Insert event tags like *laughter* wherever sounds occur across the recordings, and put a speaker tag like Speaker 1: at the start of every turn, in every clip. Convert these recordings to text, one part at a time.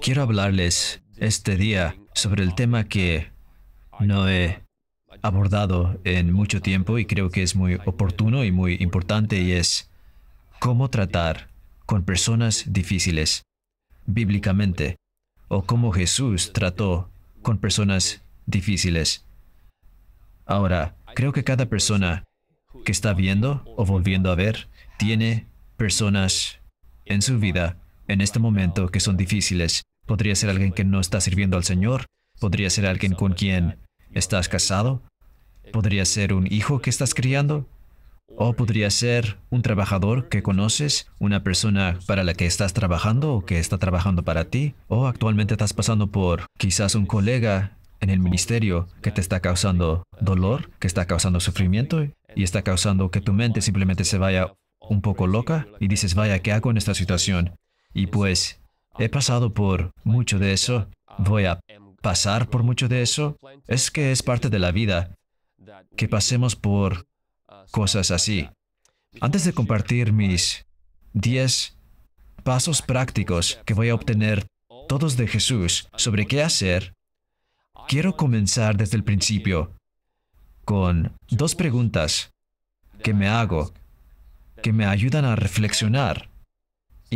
Speaker 1: Quiero hablarles este día sobre el tema que no he abordado en mucho tiempo y creo que es muy oportuno y muy importante y es cómo tratar con personas difíciles bíblicamente o cómo Jesús trató con personas difíciles. Ahora, creo que cada persona que está viendo o volviendo a ver tiene personas en su vida en este momento que son difíciles. Podría ser alguien que no está sirviendo al Señor, podría ser alguien con quien estás casado, podría ser un hijo que estás criando, o podría ser un trabajador que conoces, una persona para la que estás trabajando o que está trabajando para ti, o actualmente estás pasando por quizás un colega en el ministerio que te está causando dolor, que está causando sufrimiento y está causando que tu mente simplemente se vaya un poco loca y dices, vaya, ¿qué hago en esta situación? Y pues he pasado por mucho de eso, voy a pasar por mucho de eso. Es que es parte de la vida que pasemos por cosas así. Antes de compartir mis 10 pasos prácticos que voy a obtener todos de Jesús sobre qué hacer, quiero comenzar desde el principio con dos preguntas que me hago, que me ayudan a reflexionar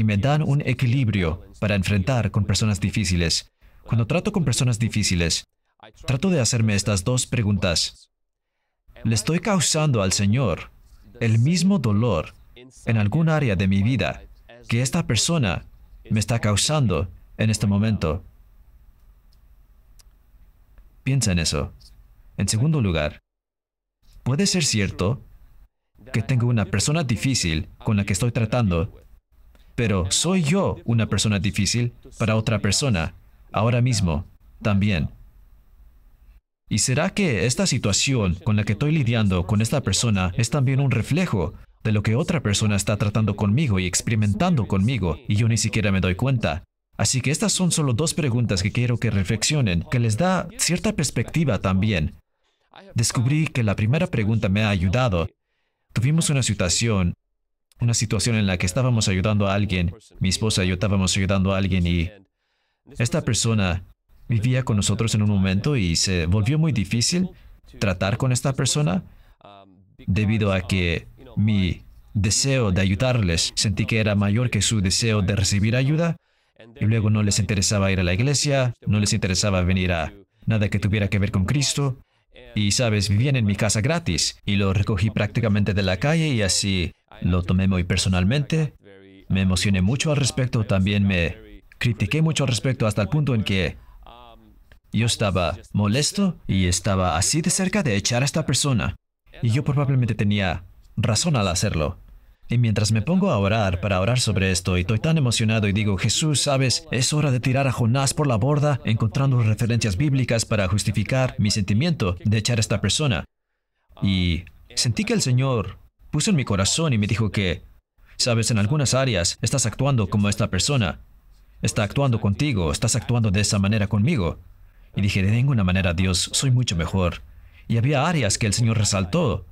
Speaker 1: y me dan un equilibrio para enfrentar con personas difíciles. Cuando trato con personas difíciles, trato de hacerme estas dos preguntas. ¿Le estoy causando al Señor el mismo dolor en algún área de mi vida que esta persona me está causando en este momento? Piensa en eso. En segundo lugar, puede ser cierto que tengo una persona difícil con la que estoy tratando pero ¿soy yo una persona difícil para otra persona ahora mismo también? ¿Y será que esta situación con la que estoy lidiando con esta persona es también un reflejo de lo que otra persona está tratando conmigo y experimentando conmigo y yo ni siquiera me doy cuenta? Así que estas son solo dos preguntas que quiero que reflexionen, que les da cierta perspectiva también. Descubrí que la primera pregunta me ha ayudado. Tuvimos una situación una situación en la que estábamos ayudando a alguien, mi esposa y yo estábamos ayudando a alguien y esta persona vivía con nosotros en un momento y se volvió muy difícil tratar con esta persona debido a que mi deseo de ayudarles sentí que era mayor que su deseo de recibir ayuda y luego no les interesaba ir a la iglesia, no les interesaba venir a nada que tuviera que ver con Cristo y sabes, vivían en mi casa gratis y lo recogí prácticamente de la calle y así lo tomé muy personalmente. Me emocioné mucho al respecto, también me critiqué mucho al respecto hasta el punto en que yo estaba molesto y estaba así de cerca de echar a esta persona. Y yo probablemente tenía razón al hacerlo. Y mientras me pongo a orar para orar sobre esto, y estoy tan emocionado y digo, Jesús, sabes, es hora de tirar a Jonás por la borda, encontrando referencias bíblicas para justificar mi sentimiento de echar a esta persona. Y sentí que el Señor puso en mi corazón y me dijo que, sabes, en algunas áreas estás actuando como esta persona, está actuando contigo, estás actuando de esa manera conmigo. Y dije, de ninguna manera, Dios, soy mucho mejor. Y había áreas que el Señor resaltó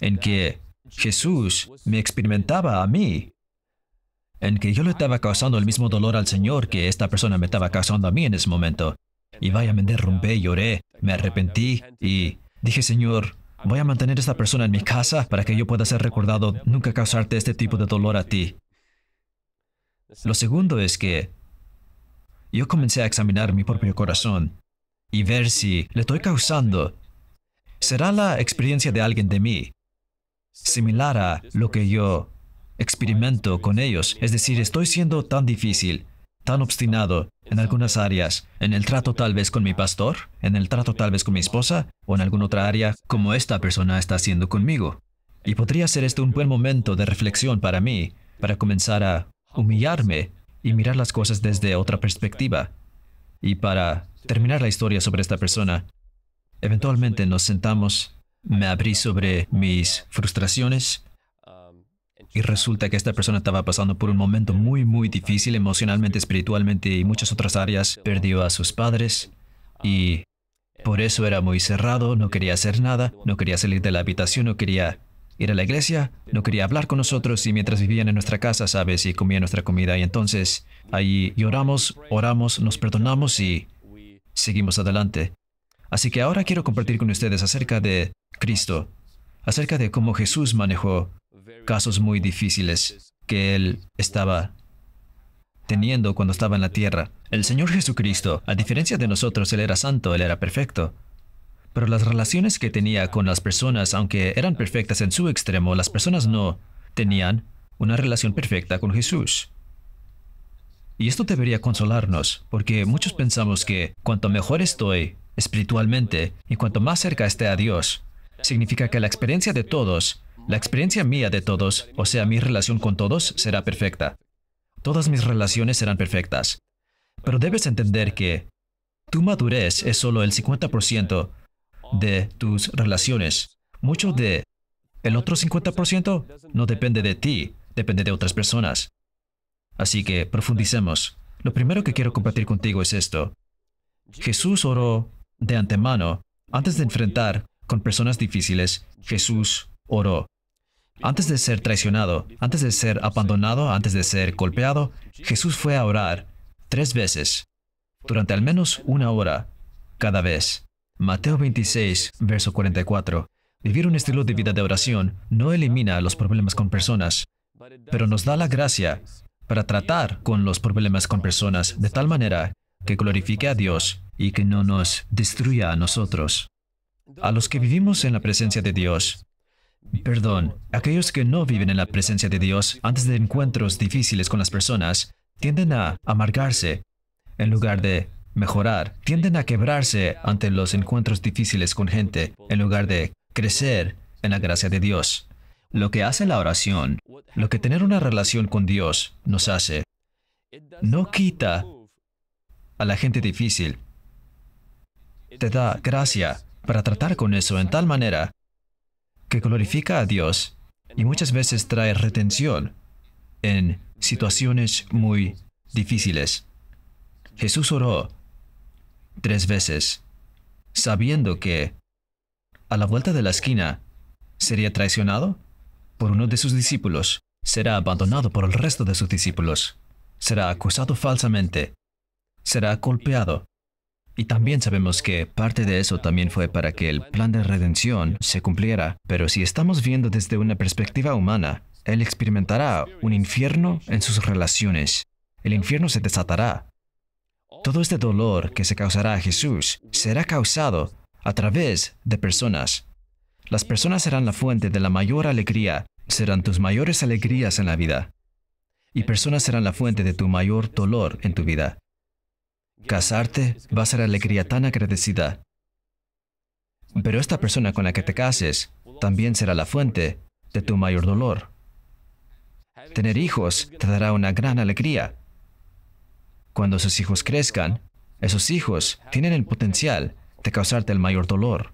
Speaker 1: en que Jesús me experimentaba a mí, en que yo le estaba causando el mismo dolor al Señor que esta persona me estaba causando a mí en ese momento. Y vaya, me derrumbé, lloré, me arrepentí y dije, Señor, voy a mantener a esta persona en mi casa para que yo pueda ser recordado, nunca causarte este tipo de dolor a ti. Lo segundo es que yo comencé a examinar mi propio corazón y ver si le estoy causando. ¿Será la experiencia de alguien de mí? similar a lo que yo experimento con ellos. Es decir, estoy siendo tan difícil, tan obstinado en algunas áreas, en el trato tal vez con mi pastor, en el trato tal vez con mi esposa o en alguna otra área como esta persona está haciendo conmigo. Y podría ser este un buen momento de reflexión para mí, para comenzar a humillarme y mirar las cosas desde otra perspectiva. Y para terminar la historia sobre esta persona, eventualmente nos sentamos me abrí sobre mis frustraciones y resulta que esta persona estaba pasando por un momento muy, muy difícil emocionalmente, espiritualmente y muchas otras áreas. Perdió a sus padres y por eso era muy cerrado, no quería hacer nada, no quería salir de la habitación, no quería ir a la iglesia, no quería hablar con nosotros y mientras vivían en nuestra casa, ¿sabes? Y comía nuestra comida y entonces ahí lloramos, oramos, nos perdonamos y seguimos adelante. Así que ahora quiero compartir con ustedes acerca de Cristo, acerca de cómo Jesús manejó casos muy difíciles que él estaba teniendo cuando estaba en la tierra. El Señor Jesucristo, a diferencia de nosotros, Él era santo, Él era perfecto. Pero las relaciones que tenía con las personas, aunque eran perfectas en su extremo, las personas no tenían una relación perfecta con Jesús. Y esto debería consolarnos, porque muchos pensamos que cuanto mejor estoy, espiritualmente, y cuanto más cerca esté a Dios, significa que la experiencia de todos, la experiencia mía de todos, o sea, mi relación con todos, será perfecta. Todas mis relaciones serán perfectas. Pero debes entender que tu madurez es solo el 50% de tus relaciones. Mucho de el otro 50% no depende de ti, depende de otras personas. Así que profundicemos. Lo primero que quiero compartir contigo es esto. Jesús oró de antemano, antes de enfrentar con personas difíciles, Jesús oró. Antes de ser traicionado, antes de ser abandonado, antes de ser golpeado, Jesús fue a orar tres veces, durante al menos una hora, cada vez. Mateo 26, verso 44. Vivir un estilo de vida de oración no elimina los problemas con personas, pero nos da la gracia para tratar con los problemas con personas de tal manera que glorifique a Dios y que no nos destruya a nosotros, a los que vivimos en la presencia de Dios. Perdón, aquellos que no viven en la presencia de Dios antes de encuentros difíciles con las personas tienden a amargarse en lugar de mejorar, tienden a quebrarse ante los encuentros difíciles con gente en lugar de crecer en la gracia de Dios. Lo que hace la oración, lo que tener una relación con Dios nos hace, no quita a la gente difícil, te da gracia para tratar con eso en tal manera que glorifica a Dios y muchas veces trae retención en situaciones muy difíciles. Jesús oró tres veces, sabiendo que a la vuelta de la esquina sería traicionado por uno de sus discípulos, será abandonado por el resto de sus discípulos, será acusado falsamente, será golpeado y también sabemos que parte de eso también fue para que el plan de redención se cumpliera. Pero si estamos viendo desde una perspectiva humana, Él experimentará un infierno en sus relaciones. El infierno se desatará. Todo este dolor que se causará a Jesús será causado a través de personas. Las personas serán la fuente de la mayor alegría, serán tus mayores alegrías en la vida. Y personas serán la fuente de tu mayor dolor en tu vida. Casarte va a ser alegría tan agradecida. Pero esta persona con la que te cases también será la fuente de tu mayor dolor. Tener hijos te dará una gran alegría. Cuando sus hijos crezcan, esos hijos tienen el potencial de causarte el mayor dolor,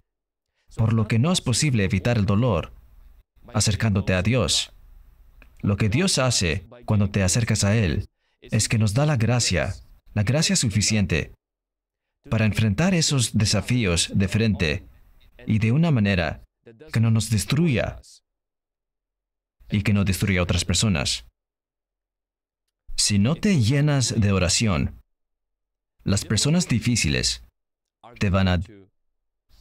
Speaker 1: por lo que no es posible evitar el dolor acercándote a Dios. Lo que Dios hace cuando te acercas a Él es que nos da la gracia la gracia suficiente para enfrentar esos desafíos de frente y de una manera que no nos destruya y que no destruya a otras personas. Si no te llenas de oración, las personas difíciles te van a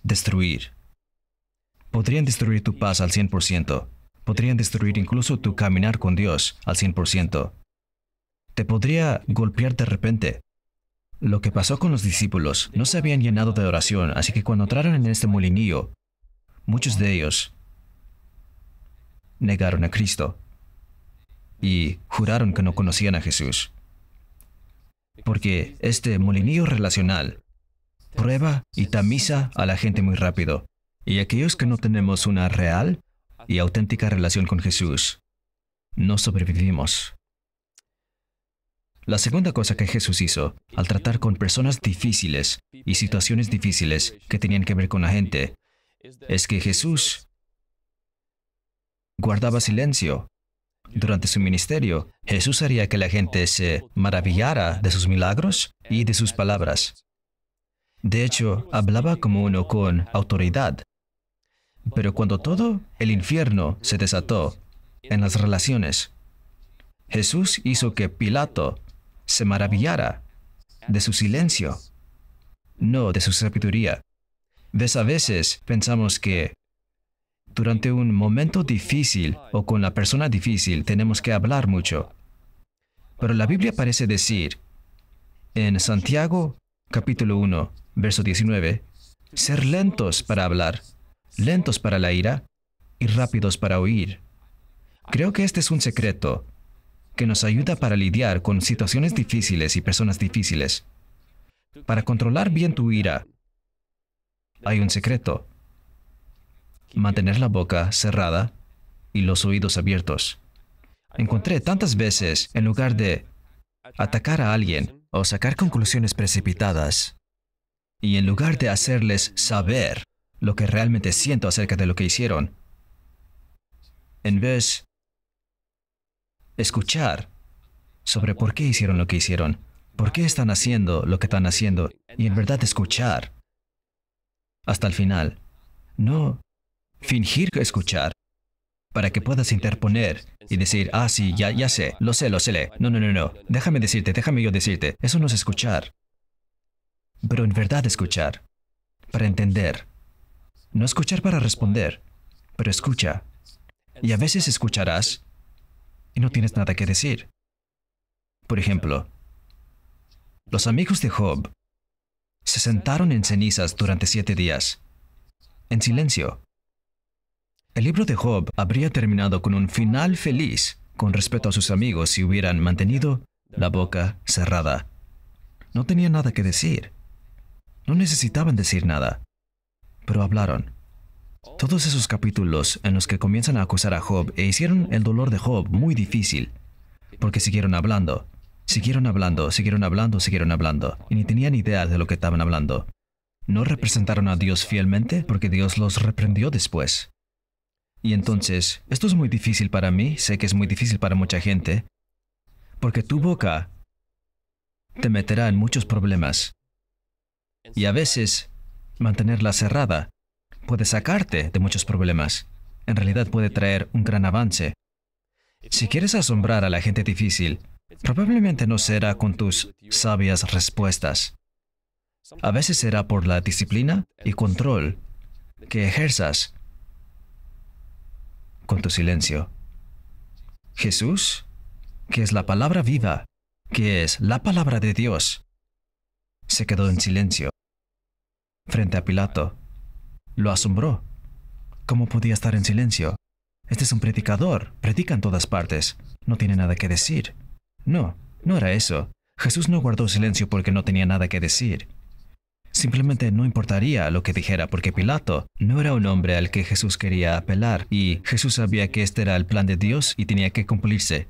Speaker 1: destruir. Podrían destruir tu paz al 100%, podrían destruir incluso tu caminar con Dios al 100% te podría golpear de repente. Lo que pasó con los discípulos, no se habían llenado de oración, así que cuando entraron en este molinillo, muchos de ellos negaron a Cristo y juraron que no conocían a Jesús. Porque este molinillo relacional prueba y tamiza a la gente muy rápido. Y aquellos que no tenemos una real y auténtica relación con Jesús, no sobrevivimos. La segunda cosa que Jesús hizo al tratar con personas difíciles y situaciones difíciles que tenían que ver con la gente es que Jesús guardaba silencio. Durante su ministerio, Jesús haría que la gente se maravillara de sus milagros y de sus palabras. De hecho, hablaba como uno con autoridad. Pero cuando todo el infierno se desató en las relaciones, Jesús hizo que Pilato se maravillara de su silencio, no de su sabiduría. Ves a veces pensamos que durante un momento difícil o con la persona difícil tenemos que hablar mucho. Pero la Biblia parece decir, en Santiago capítulo 1, verso 19, ser lentos para hablar, lentos para la ira y rápidos para oír. Creo que este es un secreto que nos ayuda para lidiar con situaciones difíciles y personas difíciles. Para controlar bien tu ira, hay un secreto. Mantener la boca cerrada y los oídos abiertos. Encontré tantas veces, en lugar de atacar a alguien o sacar conclusiones precipitadas, y en lugar de hacerles saber lo que realmente siento acerca de lo que hicieron, en vez escuchar sobre por qué hicieron lo que hicieron, por qué están haciendo lo que están haciendo, y en verdad escuchar hasta el final. No fingir escuchar para que puedas interponer y decir, ah, sí, ya, ya sé, lo sé, lo sé. No, no, no, no. Déjame decirte, déjame yo decirte. Eso no es escuchar. Pero en verdad escuchar. Para entender. No escuchar para responder, pero escucha. Y a veces escucharás y no tienes nada que decir. Por ejemplo, los amigos de Job se sentaron en cenizas durante siete días, en silencio. El libro de Job habría terminado con un final feliz con respecto a sus amigos si hubieran mantenido la boca cerrada. No tenían nada que decir. No necesitaban decir nada, pero hablaron. Todos esos capítulos en los que comienzan a acusar a Job e hicieron el dolor de Job muy difícil, porque siguieron hablando, siguieron hablando, siguieron hablando, siguieron hablando, y ni tenían idea de lo que estaban hablando. No representaron a Dios fielmente porque Dios los reprendió después. Y entonces, esto es muy difícil para mí, sé que es muy difícil para mucha gente, porque tu boca te meterá en muchos problemas. Y a veces, mantenerla cerrada puede sacarte de muchos problemas. En realidad puede traer un gran avance. Si quieres asombrar a la gente difícil, probablemente no será con tus sabias respuestas. A veces será por la disciplina y control que ejerzas con tu silencio. Jesús, que es la palabra viva, que es la palabra de Dios, se quedó en silencio frente a Pilato lo asombró. ¿Cómo podía estar en silencio? Este es un predicador, predica en todas partes, no tiene nada que decir. No, no era eso. Jesús no guardó silencio porque no tenía nada que decir. Simplemente no importaría lo que dijera porque Pilato no era un hombre al que Jesús quería apelar y Jesús sabía que este era el plan de Dios y tenía que cumplirse.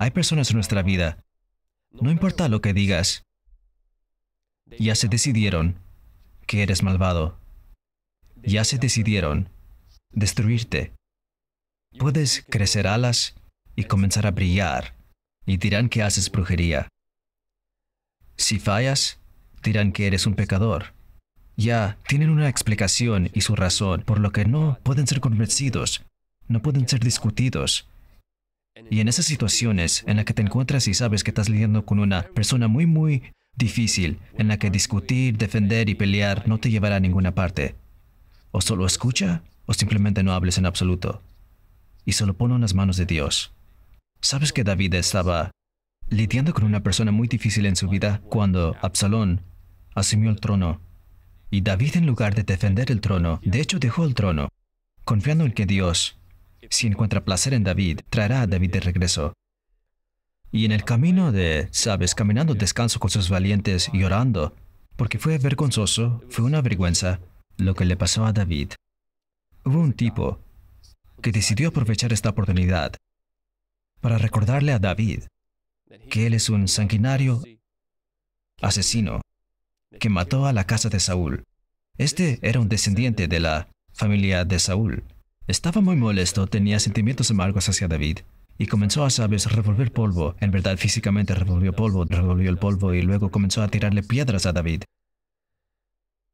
Speaker 1: Hay personas en nuestra vida, no importa lo que digas, ya se decidieron que eres malvado, ya se decidieron destruirte. Puedes crecer alas y comenzar a brillar, y dirán que haces brujería. Si fallas, dirán que eres un pecador. Ya, tienen una explicación y su razón, por lo que no pueden ser convencidos, no pueden ser discutidos. Y en esas situaciones en las que te encuentras y sabes que estás lidiando con una persona muy, muy difícil, en la que discutir, defender y pelear no te llevará a ninguna parte o solo escucha, o simplemente no hables en absoluto. Y solo pone en las manos de Dios. ¿Sabes que David estaba lidiando con una persona muy difícil en su vida cuando Absalón asumió el trono? Y David en lugar de defender el trono, de hecho dejó el trono, confiando en que Dios, si encuentra placer en David, traerá a David de regreso. Y en el camino de, sabes, caminando descanso con sus valientes y orando, porque fue vergonzoso, fue una vergüenza, lo que le pasó a David. Hubo un tipo que decidió aprovechar esta oportunidad para recordarle a David que él es un sanguinario asesino que mató a la casa de Saúl. Este era un descendiente de la familia de Saúl. Estaba muy molesto, tenía sentimientos amargos hacia David y comenzó a, sabes, revolver polvo. En verdad, físicamente revolvió polvo, revolvió el polvo y luego comenzó a tirarle piedras a David.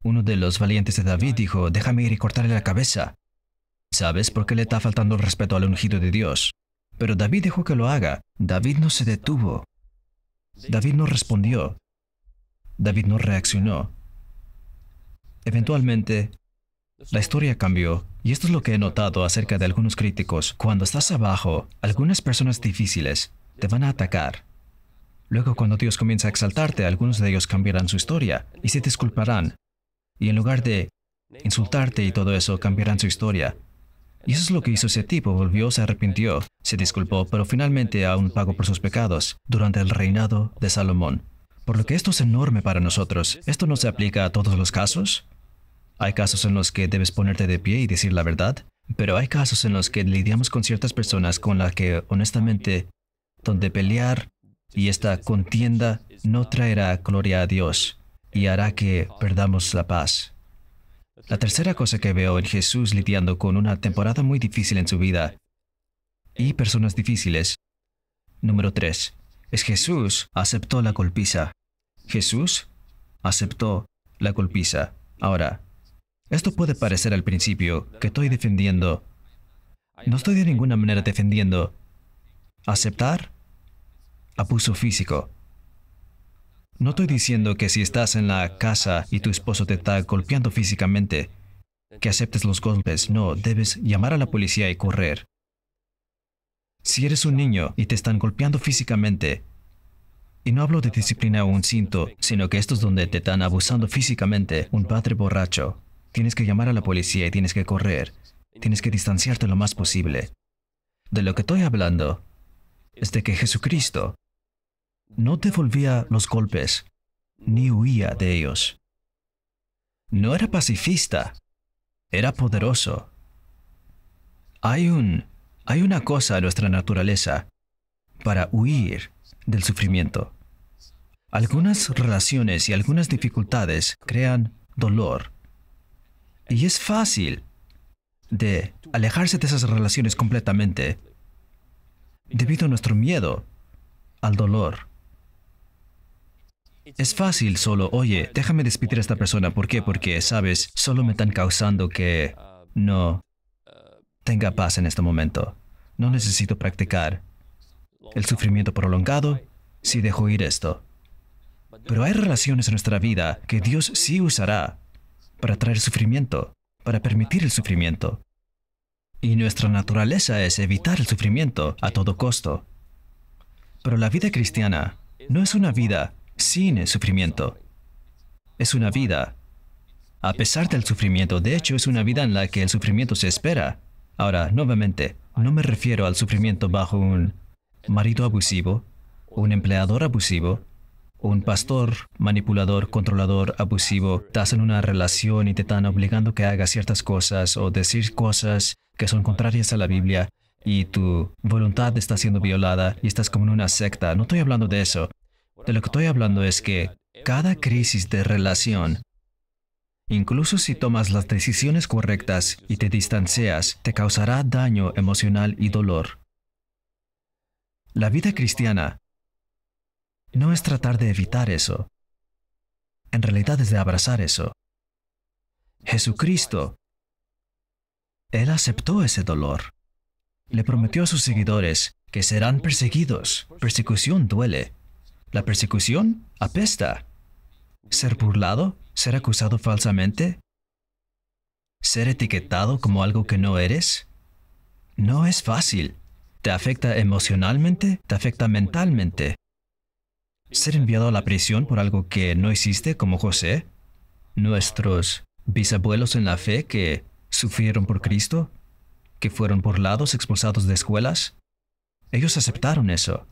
Speaker 1: Uno de los valientes de David dijo, déjame ir y cortarle la cabeza. ¿Sabes por qué le está faltando el respeto al ungido de Dios? Pero David dejó que lo haga. David no se detuvo. David no respondió. David no reaccionó. Eventualmente, la historia cambió, y esto es lo que he notado acerca de algunos críticos. Cuando estás abajo, algunas personas difíciles te van a atacar. Luego, cuando Dios comienza a exaltarte, algunos de ellos cambiarán su historia y se disculparán y en lugar de insultarte y todo eso, cambiarán su historia. Y eso es lo que hizo ese tipo. Volvió, se arrepintió, se disculpó, pero finalmente aún pagó por sus pecados durante el reinado de Salomón. Por lo que esto es enorme para nosotros. ¿Esto no se aplica a todos los casos? Hay casos en los que debes ponerte de pie y decir la verdad, pero hay casos en los que lidiamos con ciertas personas con las que, honestamente, donde pelear y esta contienda no traerá gloria a Dios y hará que perdamos la paz. La tercera cosa que veo en Jesús lidiando con una temporada muy difícil en su vida y personas difíciles. Número tres, Es Jesús aceptó la golpiza. Jesús aceptó la golpiza. Ahora, esto puede parecer al principio que estoy defendiendo. No estoy de ninguna manera defendiendo. Aceptar abuso físico. No estoy diciendo que si estás en la casa y tu esposo te está golpeando físicamente, que aceptes los golpes. No, debes llamar a la policía y correr. Si eres un niño y te están golpeando físicamente, y no hablo de disciplina o un cinto, sino que esto es donde te están abusando físicamente, un padre borracho, tienes que llamar a la policía y tienes que correr. Tienes que distanciarte lo más posible. De lo que estoy hablando es de que Jesucristo no devolvía los golpes, ni huía de ellos. No era pacifista, era poderoso. Hay, un, hay una cosa en nuestra naturaleza para huir del sufrimiento. Algunas relaciones y algunas dificultades crean dolor. Y es fácil de alejarse de esas relaciones completamente debido a nuestro miedo al dolor. Es fácil solo, oye, déjame despedir a esta persona. ¿Por qué? Porque, sabes, solo me están causando que no tenga paz en este momento. No necesito practicar el sufrimiento prolongado si dejo ir esto. Pero hay relaciones en nuestra vida que Dios sí usará para traer sufrimiento, para permitir el sufrimiento. Y nuestra naturaleza es evitar el sufrimiento a todo costo. Pero la vida cristiana no es una vida sin el sufrimiento. Es una vida, a pesar del sufrimiento, de hecho es una vida en la que el sufrimiento se espera. Ahora, nuevamente, no me refiero al sufrimiento bajo un marido abusivo, un empleador abusivo, un pastor manipulador, controlador, abusivo, estás en una relación y te están obligando que hagas ciertas cosas o decir cosas que son contrarias a la Biblia y tu voluntad está siendo violada y estás como en una secta. No estoy hablando de eso. De lo que estoy hablando es que cada crisis de relación, incluso si tomas las decisiones correctas y te distancias, te causará daño emocional y dolor. La vida cristiana no es tratar de evitar eso. En realidad es de abrazar eso. Jesucristo, Él aceptó ese dolor. Le prometió a sus seguidores que serán perseguidos. Persecución duele. La persecución apesta. Ser burlado, ser acusado falsamente, ser etiquetado como algo que no eres, no es fácil. Te afecta emocionalmente, te afecta mentalmente. Ser enviado a la prisión por algo que no existe como José, nuestros bisabuelos en la fe que sufrieron por Cristo, que fueron burlados, expulsados de escuelas, ellos aceptaron eso.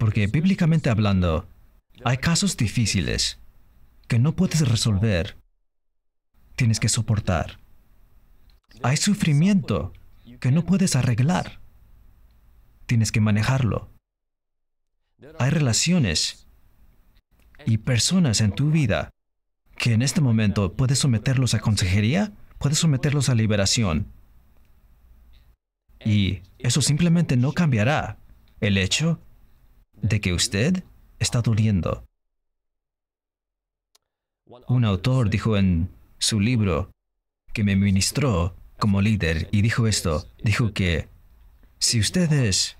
Speaker 1: Porque bíblicamente hablando, hay casos difíciles que no puedes resolver. Tienes que soportar. Hay sufrimiento que no puedes arreglar. Tienes que manejarlo. Hay relaciones y personas en tu vida que en este momento puedes someterlos a consejería, puedes someterlos a liberación. Y eso simplemente no cambiará el hecho de que usted está doliendo. Un autor dijo en su libro que me ministró como líder y dijo esto, dijo que si usted es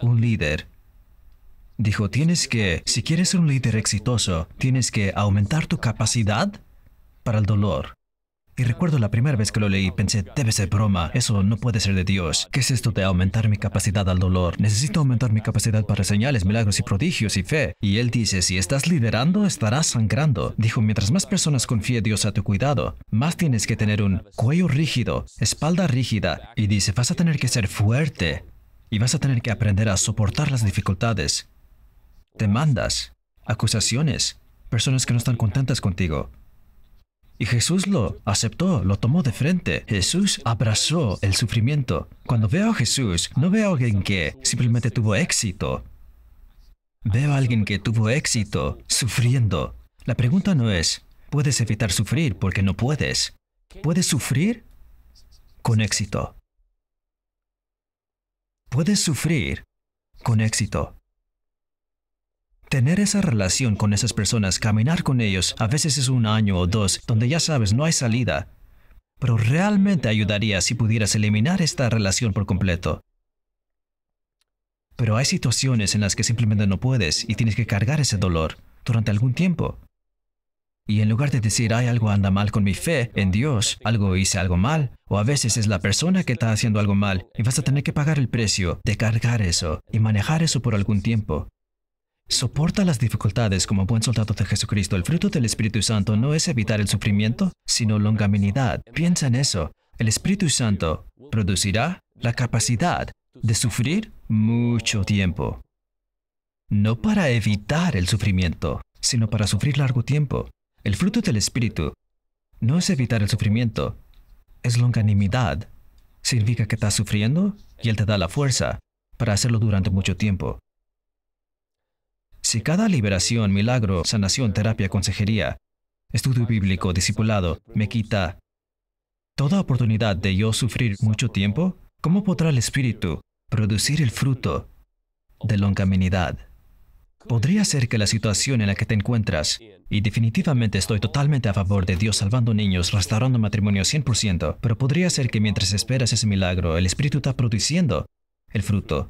Speaker 1: un líder, dijo, tienes que, si quieres ser un líder exitoso, tienes que aumentar tu capacidad para el dolor. Y recuerdo la primera vez que lo leí, pensé, debe ser broma, eso no puede ser de Dios. ¿Qué es esto de aumentar mi capacidad al dolor? Necesito aumentar mi capacidad para señales, milagros y prodigios y fe. Y él dice, si estás liderando, estarás sangrando. Dijo, mientras más personas confíe Dios a tu cuidado, más tienes que tener un cuello rígido, espalda rígida. Y dice, vas a tener que ser fuerte y vas a tener que aprender a soportar las dificultades, demandas, acusaciones, personas que no están contentas contigo. Y Jesús lo aceptó, lo tomó de frente. Jesús abrazó el sufrimiento. Cuando veo a Jesús, no veo a alguien que simplemente tuvo éxito. Veo a alguien que tuvo éxito sufriendo. La pregunta no es, ¿puedes evitar sufrir? Porque no puedes. ¿Puedes sufrir? Con éxito. Puedes sufrir con éxito. Tener esa relación con esas personas, caminar con ellos, a veces es un año o dos, donde ya sabes, no hay salida. Pero realmente ayudaría si pudieras eliminar esta relación por completo. Pero hay situaciones en las que simplemente no puedes y tienes que cargar ese dolor durante algún tiempo. Y en lugar de decir, hay algo anda mal con mi fe en Dios, algo hice algo mal, o a veces es la persona que está haciendo algo mal, y vas a tener que pagar el precio de cargar eso y manejar eso por algún tiempo. Soporta las dificultades como buen soldado de Jesucristo. El fruto del Espíritu Santo no es evitar el sufrimiento, sino longanimidad. Piensa en eso. El Espíritu Santo producirá la capacidad de sufrir mucho tiempo. No para evitar el sufrimiento, sino para sufrir largo tiempo. El fruto del Espíritu no es evitar el sufrimiento, es longanimidad. Significa que estás sufriendo y Él te da la fuerza para hacerlo durante mucho tiempo. Si cada liberación, milagro, sanación, terapia, consejería, estudio bíblico, discipulado, me quita toda oportunidad de yo sufrir mucho tiempo, ¿cómo podrá el Espíritu producir el fruto de longaminidad? Podría ser que la situación en la que te encuentras, y definitivamente estoy totalmente a favor de Dios salvando niños, restaurando matrimonio 100%, pero podría ser que mientras esperas ese milagro, el Espíritu está produciendo el fruto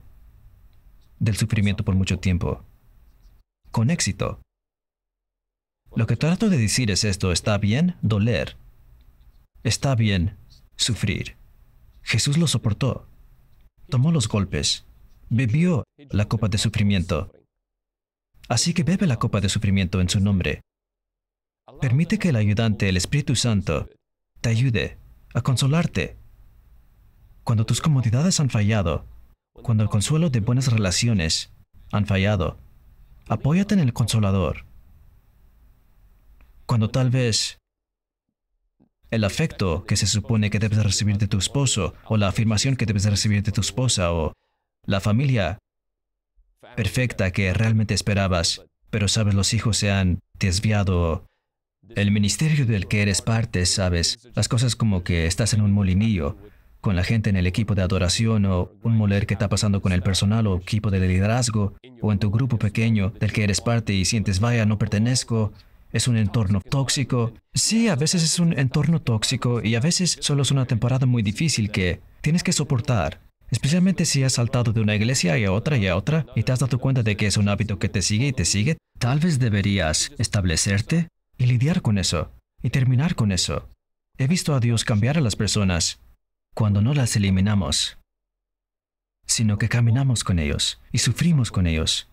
Speaker 1: del sufrimiento por mucho tiempo con éxito. Lo que trato de decir es esto, está bien doler, está bien sufrir. Jesús lo soportó, tomó los golpes, bebió la copa de sufrimiento. Así que bebe la copa de sufrimiento en su nombre. Permite que el ayudante, el Espíritu Santo, te ayude a consolarte. Cuando tus comodidades han fallado, cuando el consuelo de buenas relaciones han fallado, Apóyate en el consolador. Cuando tal vez el afecto que se supone que debes recibir de tu esposo, o la afirmación que debes recibir de tu esposa, o la familia perfecta que realmente esperabas, pero sabes los hijos se han desviado, el ministerio del que eres parte, sabes, las cosas como que estás en un molinillo, con la gente en el equipo de adoración o un moler que está pasando con el personal o equipo de liderazgo o en tu grupo pequeño del que eres parte y sientes, vaya, no pertenezco, es un entorno tóxico. Sí, a veces es un entorno tóxico y a veces solo es una temporada muy difícil que tienes que soportar. Especialmente si has saltado de una iglesia y a otra y a otra y te has dado cuenta de que es un hábito que te sigue y te sigue, tal vez deberías establecerte y lidiar con eso y terminar con eso. He visto a Dios cambiar a las personas cuando no las eliminamos, sino que caminamos con ellos y sufrimos con ellos.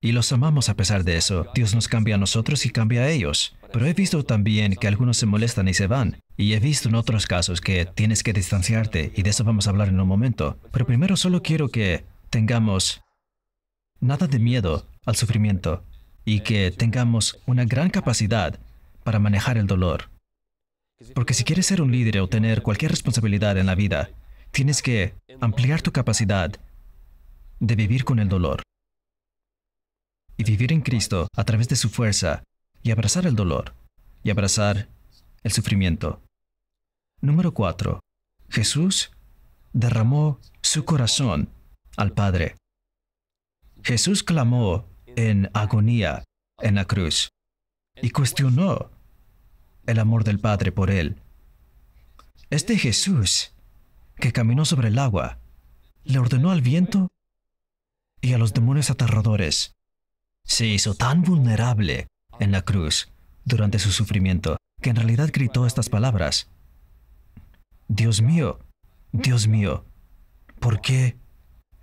Speaker 1: Y los amamos a pesar de eso. Dios nos cambia a nosotros y cambia a ellos. Pero he visto también que algunos se molestan y se van. Y he visto en otros casos que tienes que distanciarte, y de eso vamos a hablar en un momento. Pero primero solo quiero que tengamos nada de miedo al sufrimiento y que tengamos una gran capacidad para manejar el dolor. Porque si quieres ser un líder o tener cualquier responsabilidad en la vida, tienes que ampliar tu capacidad de vivir con el dolor y vivir en Cristo a través de su fuerza y abrazar el dolor y abrazar el sufrimiento. Número cuatro. Jesús derramó su corazón al Padre. Jesús clamó en agonía en la cruz y cuestionó el amor del Padre por él. Este Jesús, que caminó sobre el agua, le ordenó al viento y a los demonios aterradores. Se hizo tan vulnerable en la cruz durante su sufrimiento que en realidad gritó estas palabras. Dios mío, Dios mío, ¿por qué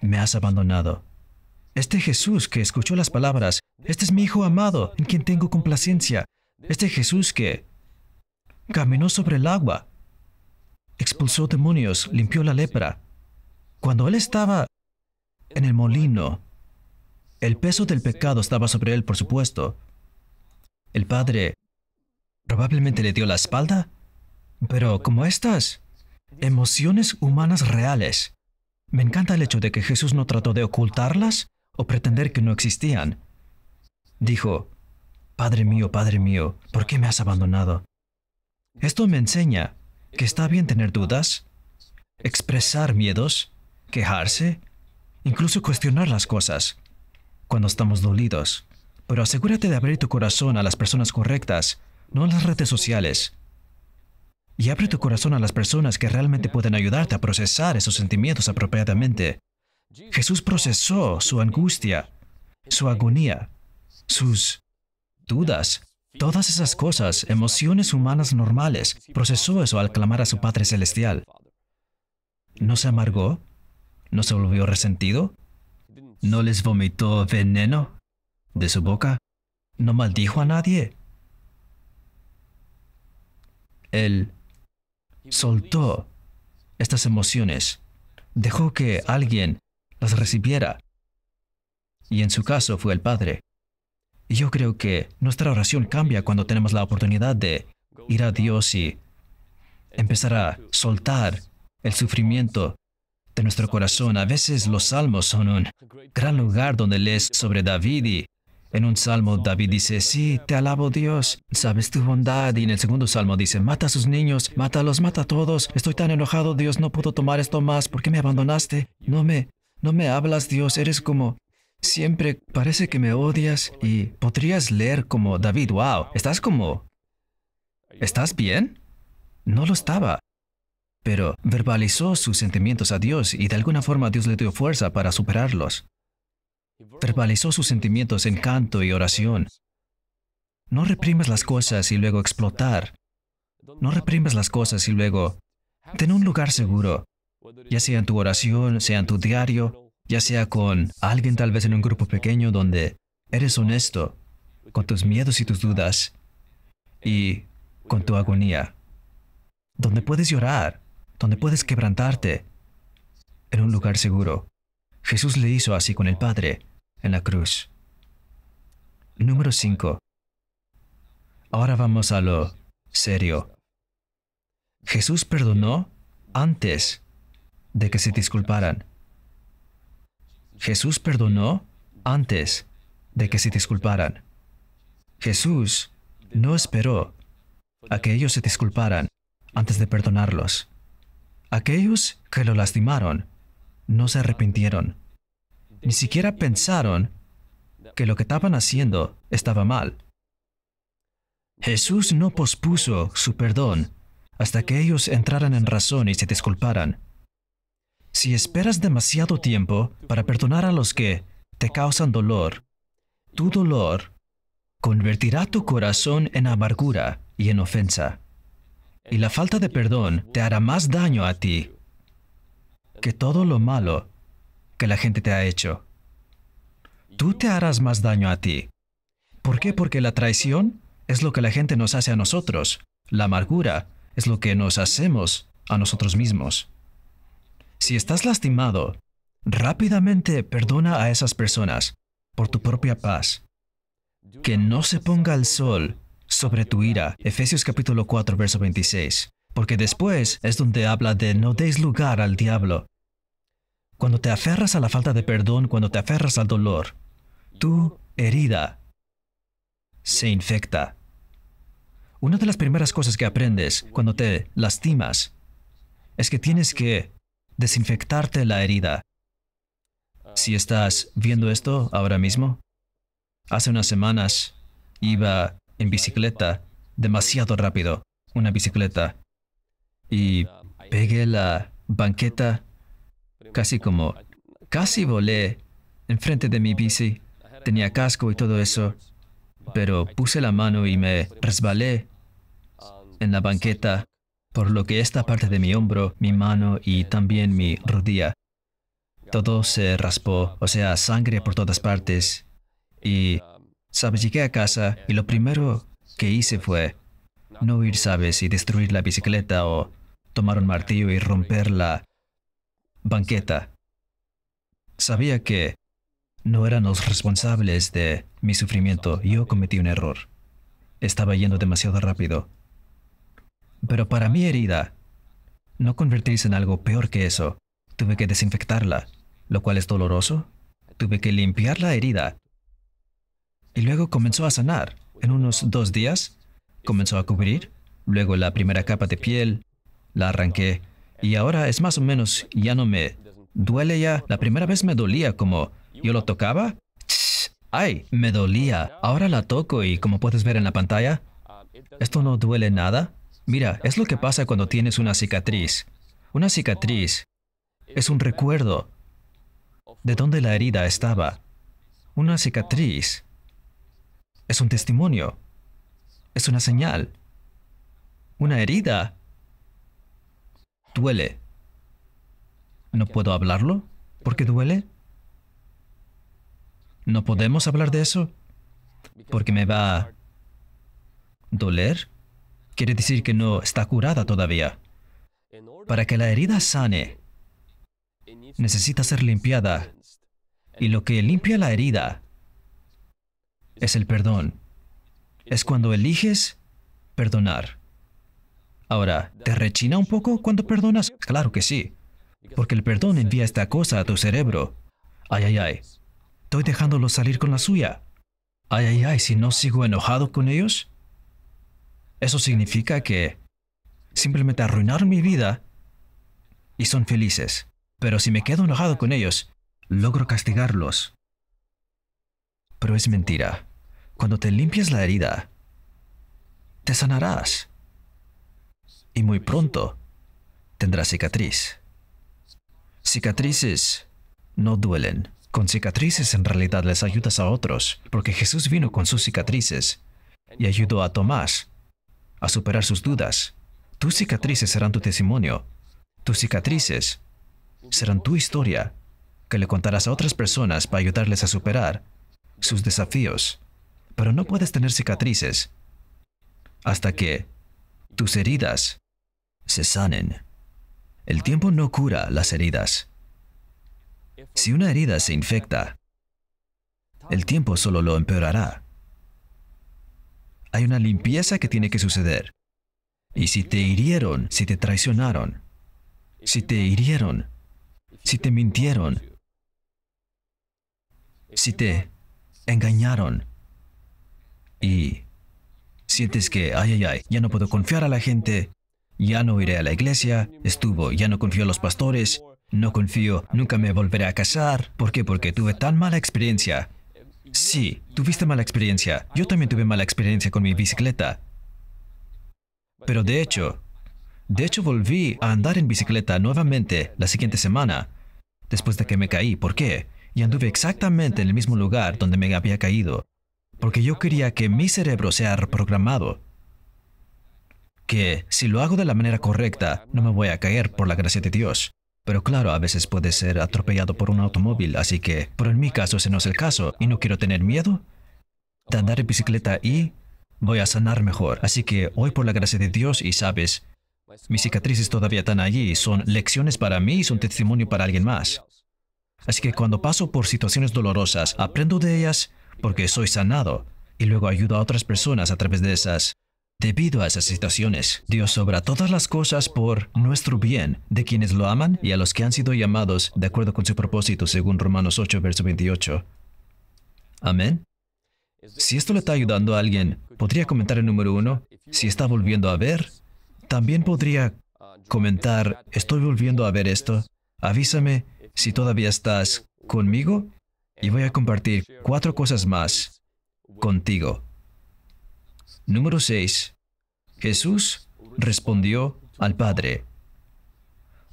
Speaker 1: me has abandonado? Este Jesús que escuchó las palabras, este es mi Hijo amado en quien tengo complacencia, este Jesús que caminó sobre el agua, expulsó demonios, limpió la lepra. Cuando él estaba en el molino, el peso del pecado estaba sobre él, por supuesto. El padre probablemente le dio la espalda, pero como estas, emociones humanas reales. Me encanta el hecho de que Jesús no trató de ocultarlas o pretender que no existían. Dijo, Padre mío, Padre mío, ¿por qué me has abandonado? Esto me enseña que está bien tener dudas, expresar miedos, quejarse, incluso cuestionar las cosas cuando estamos dolidos. Pero asegúrate de abrir tu corazón a las personas correctas, no a las redes sociales. Y abre tu corazón a las personas que realmente pueden ayudarte a procesar esos sentimientos apropiadamente. Jesús procesó su angustia, su agonía, sus dudas, Todas esas cosas, emociones humanas normales, procesó eso al clamar a su Padre Celestial. ¿No se amargó? ¿No se volvió resentido? ¿No les vomitó veneno de su boca? ¿No maldijo a nadie? Él soltó estas emociones, dejó que alguien las recibiera, y en su caso fue el Padre. Y yo creo que nuestra oración cambia cuando tenemos la oportunidad de ir a Dios y empezar a soltar el sufrimiento de nuestro corazón. A veces los salmos son un gran lugar donde lees sobre David y en un salmo David dice, sí, te alabo Dios, sabes tu bondad. Y en el segundo salmo dice, mata a sus niños, mátalos, mata a todos. Estoy tan enojado, Dios, no puedo tomar esto más. ¿Por qué me abandonaste? No me, no me hablas, Dios, eres como Siempre parece que me odias y podrías leer como David, wow, estás como... ¿Estás bien? No lo estaba. Pero verbalizó sus sentimientos a Dios y de alguna forma Dios le dio fuerza para superarlos. Verbalizó sus sentimientos en canto y oración. No reprimas las cosas y luego explotar. No reprimas las cosas y luego... Ten un lugar seguro, ya sea en tu oración, sea en tu diario, ya sea con alguien tal vez en un grupo pequeño donde eres honesto con tus miedos y tus dudas y con tu agonía, donde puedes llorar, donde puedes quebrantarte, en un lugar seguro. Jesús le hizo así con el Padre en la cruz. Número 5. Ahora vamos a lo serio. Jesús perdonó antes de que se disculparan. Jesús perdonó antes de que se disculparan. Jesús no esperó a que ellos se disculparan antes de perdonarlos. Aquellos que lo lastimaron no se arrepintieron. Ni siquiera pensaron que lo que estaban haciendo estaba mal. Jesús no pospuso su perdón hasta que ellos entraran en razón y se disculparan. Si esperas demasiado tiempo para perdonar a los que te causan dolor, tu dolor convertirá tu corazón en amargura y en ofensa. Y la falta de perdón te hará más daño a ti que todo lo malo que la gente te ha hecho. Tú te harás más daño a ti. ¿Por qué? Porque la traición es lo que la gente nos hace a nosotros. La amargura es lo que nos hacemos a nosotros mismos. Si estás lastimado, rápidamente perdona a esas personas por tu propia paz. Que no se ponga el sol sobre tu ira. Efesios capítulo 4, verso 26. Porque después es donde habla de no deis lugar al diablo. Cuando te aferras a la falta de perdón, cuando te aferras al dolor, tu herida se infecta. Una de las primeras cosas que aprendes cuando te lastimas es que tienes que desinfectarte la herida. Si estás viendo esto ahora mismo, hace unas semanas iba en bicicleta demasiado rápido, una bicicleta, y pegué la banqueta casi como, casi volé enfrente de mi bici, tenía casco y todo eso, pero puse la mano y me resbalé en la banqueta por lo que esta parte de mi hombro, mi mano y también mi rodilla, todo se raspó, o sea, sangre por todas partes. Y, sabes, llegué a casa y lo primero que hice fue no ir, sabes, y destruir la bicicleta o tomar un martillo y romper la banqueta. Sabía que no eran los responsables de mi sufrimiento. Yo cometí un error. Estaba yendo demasiado rápido. Pero para mi herida, no convertirse en algo peor que eso. Tuve que desinfectarla, lo cual es doloroso. Tuve que limpiar la herida. Y luego comenzó a sanar. En unos dos días, comenzó a cubrir. Luego la primera capa de piel, la arranqué. Y ahora es más o menos, ya no me duele ya. La primera vez me dolía como yo lo tocaba. ¡Ay! Me dolía. Ahora la toco y como puedes ver en la pantalla, esto no duele nada. Mira, es lo que pasa cuando tienes una cicatriz. Una cicatriz es un recuerdo de dónde la herida estaba. Una cicatriz es un testimonio, es una señal. Una herida duele. ¿No puedo hablarlo? ¿Porque duele? ¿No podemos hablar de eso? ¿Porque me va a doler? Quiere decir que no está curada todavía. Para que la herida sane, necesita ser limpiada. Y lo que limpia la herida es el perdón. Es cuando eliges perdonar. Ahora, ¿te rechina un poco cuando perdonas? Claro que sí. Porque el perdón envía esta cosa a tu cerebro. Ay, ay, ay. Estoy dejándolo salir con la suya. Ay, ay, ay, si no sigo enojado con ellos, eso significa que simplemente arruinaron mi vida y son felices. Pero si me quedo enojado con ellos, logro castigarlos. Pero es mentira. Cuando te limpias la herida, te sanarás. Y muy pronto tendrás cicatriz. Cicatrices no duelen. Con cicatrices en realidad les ayudas a otros, porque Jesús vino con sus cicatrices y ayudó a Tomás a superar sus dudas. Tus cicatrices serán tu testimonio. Tus cicatrices serán tu historia que le contarás a otras personas para ayudarles a superar sus desafíos. Pero no puedes tener cicatrices hasta que tus heridas se sanen. El tiempo no cura las heridas. Si una herida se infecta, el tiempo solo lo empeorará hay una limpieza que tiene que suceder. Y si te hirieron, si te traicionaron, si te hirieron, si te mintieron, si te engañaron y sientes que, ay, ay, ay, ya no puedo confiar a la gente, ya no iré a la iglesia, estuvo, ya no confío en los pastores, no confío, nunca me volveré a casar. ¿Por qué? Porque tuve tan mala experiencia Sí, tuviste mala experiencia. Yo también tuve mala experiencia con mi bicicleta. Pero de hecho, de hecho volví a andar en bicicleta nuevamente la siguiente semana, después de que me caí. ¿Por qué? Y anduve exactamente en el mismo lugar donde me había caído, porque yo quería que mi cerebro sea reprogramado. Que si lo hago de la manera correcta, no me voy a caer por la gracia de Dios. Pero claro, a veces puede ser atropellado por un automóvil, así que, pero en mi caso ese no es el caso, y no quiero tener miedo. De andar en bicicleta y voy a sanar mejor. Así que hoy por la gracia de Dios y sabes, mis cicatrices todavía están allí, son lecciones para mí y son testimonio para alguien más. Así que cuando paso por situaciones dolorosas, aprendo de ellas porque soy sanado y luego ayudo a otras personas a través de esas Debido a esas situaciones, Dios obra todas las cosas por nuestro bien, de quienes lo aman y a los que han sido llamados de acuerdo con su propósito, según Romanos 8, verso 28. Amén. Si esto le está ayudando a alguien, podría comentar el número uno. Si está volviendo a ver, también podría comentar, estoy volviendo a ver esto. Avísame si todavía estás conmigo y voy a compartir cuatro cosas más contigo. Número 6. Jesús respondió al Padre.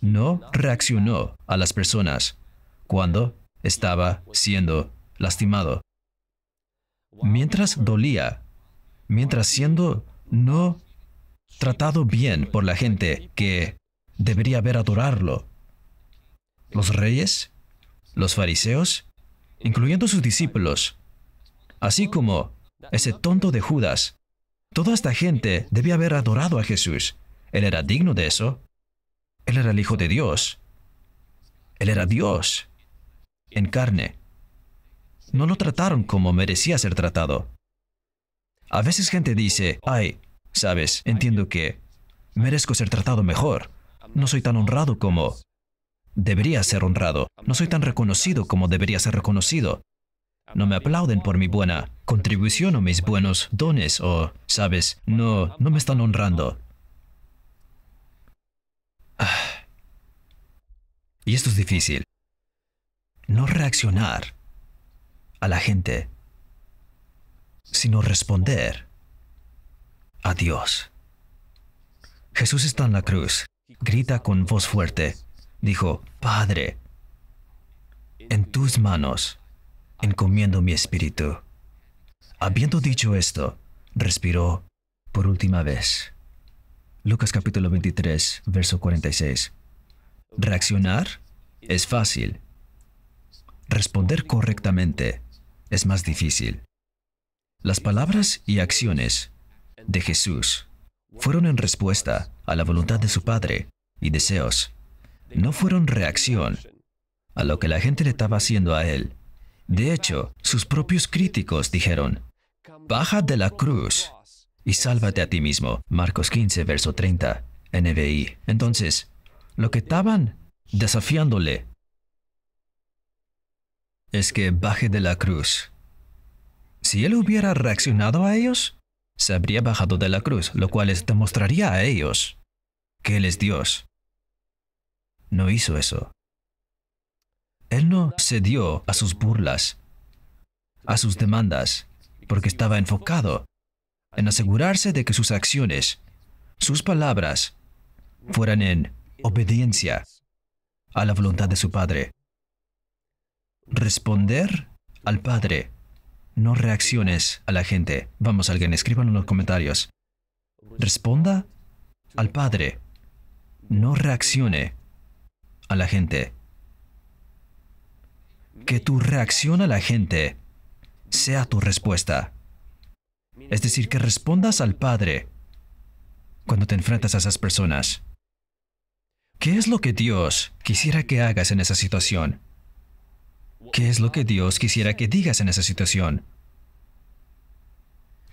Speaker 1: No reaccionó a las personas cuando estaba siendo lastimado. Mientras dolía, mientras siendo no tratado bien por la gente que debería haber adorarlo, los reyes, los fariseos, incluyendo sus discípulos, así como ese tonto de Judas, Toda esta gente debía haber adorado a Jesús. Él era digno de eso. Él era el Hijo de Dios. Él era Dios en carne. No lo trataron como merecía ser tratado. A veces gente dice, ay, sabes, entiendo que merezco ser tratado mejor. No soy tan honrado como debería ser honrado. No soy tan reconocido como debería ser reconocido. No me aplauden por mi buena contribución o mis buenos dones o, sabes, no, no me están honrando. Ah. Y esto es difícil. No reaccionar a la gente, sino responder a Dios. Jesús está en la cruz, grita con voz fuerte, dijo, Padre, en tus manos encomiendo mi espíritu. Habiendo dicho esto, respiró por última vez. Lucas capítulo 23, verso 46. Reaccionar es fácil. Responder correctamente es más difícil. Las palabras y acciones de Jesús fueron en respuesta a la voluntad de su Padre y deseos. No fueron reacción a lo que la gente le estaba haciendo a él de hecho, sus propios críticos dijeron, Baja de la cruz y sálvate a ti mismo. Marcos 15, verso 30, NBI. Entonces, lo que estaban desafiándole es que baje de la cruz. Si él hubiera reaccionado a ellos, se habría bajado de la cruz, lo cual les demostraría a ellos que él es Dios. No hizo eso. Él no cedió a sus burlas, a sus demandas, porque estaba enfocado en asegurarse de que sus acciones, sus palabras, fueran en obediencia a la voluntad de su Padre. Responder al Padre, no reacciones a la gente. Vamos, alguien, escríbanlo en los comentarios. Responda al Padre, no reaccione a la gente que tu reacción a la gente sea tu respuesta. Es decir, que respondas al Padre cuando te enfrentas a esas personas. ¿Qué es lo que Dios quisiera que hagas en esa situación? ¿Qué es lo que Dios quisiera que digas en esa situación?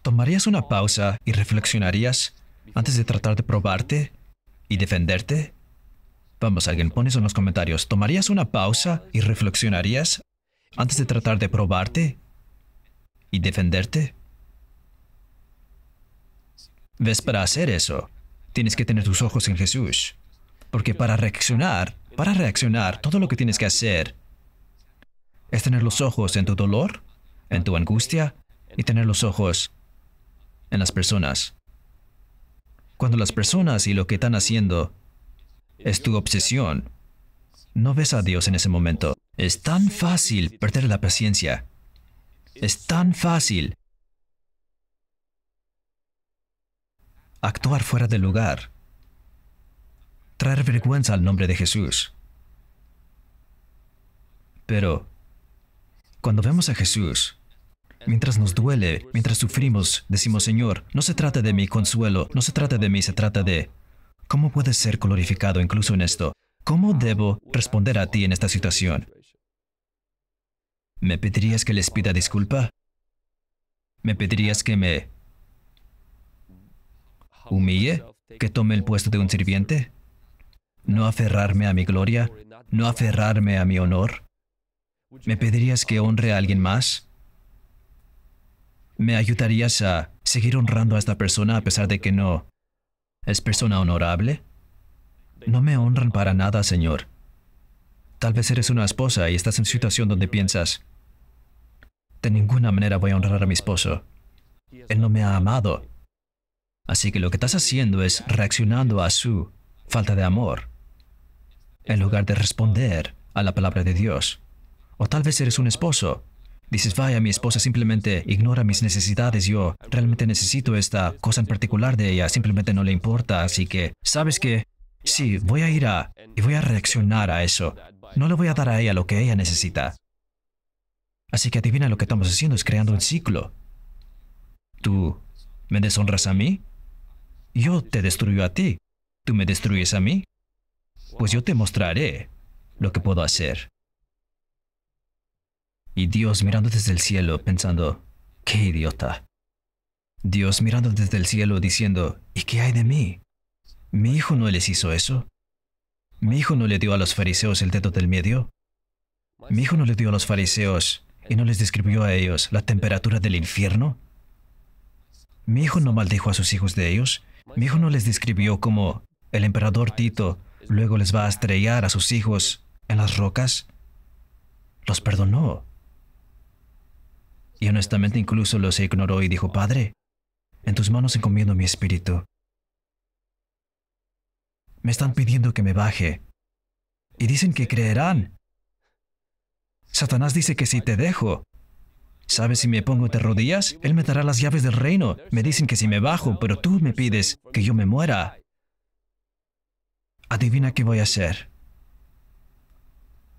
Speaker 1: ¿Tomarías una pausa y reflexionarías antes de tratar de probarte y defenderte? Vamos, alguien, pon eso en los comentarios. ¿Tomarías una pausa y reflexionarías antes de tratar de probarte y defenderte? ¿Ves? Para hacer eso, tienes que tener tus ojos en Jesús. Porque para reaccionar, para reaccionar, todo lo que tienes que hacer es tener los ojos en tu dolor, en tu angustia y tener los ojos en las personas. Cuando las personas y lo que están haciendo es tu obsesión. No ves a Dios en ese momento. Es tan fácil perder la paciencia. Es tan fácil actuar fuera del lugar, traer vergüenza al nombre de Jesús. Pero cuando vemos a Jesús, mientras nos duele, mientras sufrimos, decimos, Señor, no se trata de mi consuelo, no se trata de mí, se trata de ¿Cómo puedes ser glorificado incluso en esto? ¿Cómo debo responder a ti en esta situación? ¿Me pedirías que les pida disculpa? ¿Me pedirías que me humille? ¿Que tome el puesto de un sirviente? ¿No aferrarme a mi gloria? ¿No aferrarme a mi honor? ¿Me pedirías que honre a alguien más? ¿Me ayudarías a seguir honrando a esta persona a pesar de que no ¿Es persona honorable? No me honran para nada, Señor. Tal vez eres una esposa y estás en situación donde piensas, de ninguna manera voy a honrar a mi esposo. Él no me ha amado. Así que lo que estás haciendo es reaccionando a su falta de amor, en lugar de responder a la palabra de Dios. O tal vez eres un esposo Dices, vaya, mi esposa simplemente ignora mis necesidades, yo realmente necesito esta cosa en particular de ella, simplemente no le importa, así que, ¿sabes qué? Sí, voy a ir a... y voy a reaccionar a eso. No le voy a dar a ella lo que ella necesita. Así que adivina lo que estamos haciendo, es creando un ciclo. Tú me deshonras a mí, yo te destruyo a ti, tú me destruyes a mí. Pues yo te mostraré lo que puedo hacer y Dios mirando desde el cielo pensando, ¡qué idiota! Dios mirando desde el cielo diciendo, ¿y qué hay de mí? ¿Mi hijo no les hizo eso? ¿Mi hijo no le dio a los fariseos el dedo del medio? ¿Mi hijo no le dio a los fariseos y no les describió a ellos la temperatura del infierno? ¿Mi hijo no maldijo a sus hijos de ellos? ¿Mi hijo no les describió cómo el emperador Tito luego les va a estrellar a sus hijos en las rocas? Los perdonó. Y honestamente incluso los ignoró y dijo, Padre, en tus manos encomiendo mi espíritu. Me están pidiendo que me baje. Y dicen que creerán. Satanás dice que si te dejo, ¿sabes si me pongo de rodillas? Él me dará las llaves del reino. Me dicen que si me bajo, pero tú me pides que yo me muera. Adivina qué voy a hacer.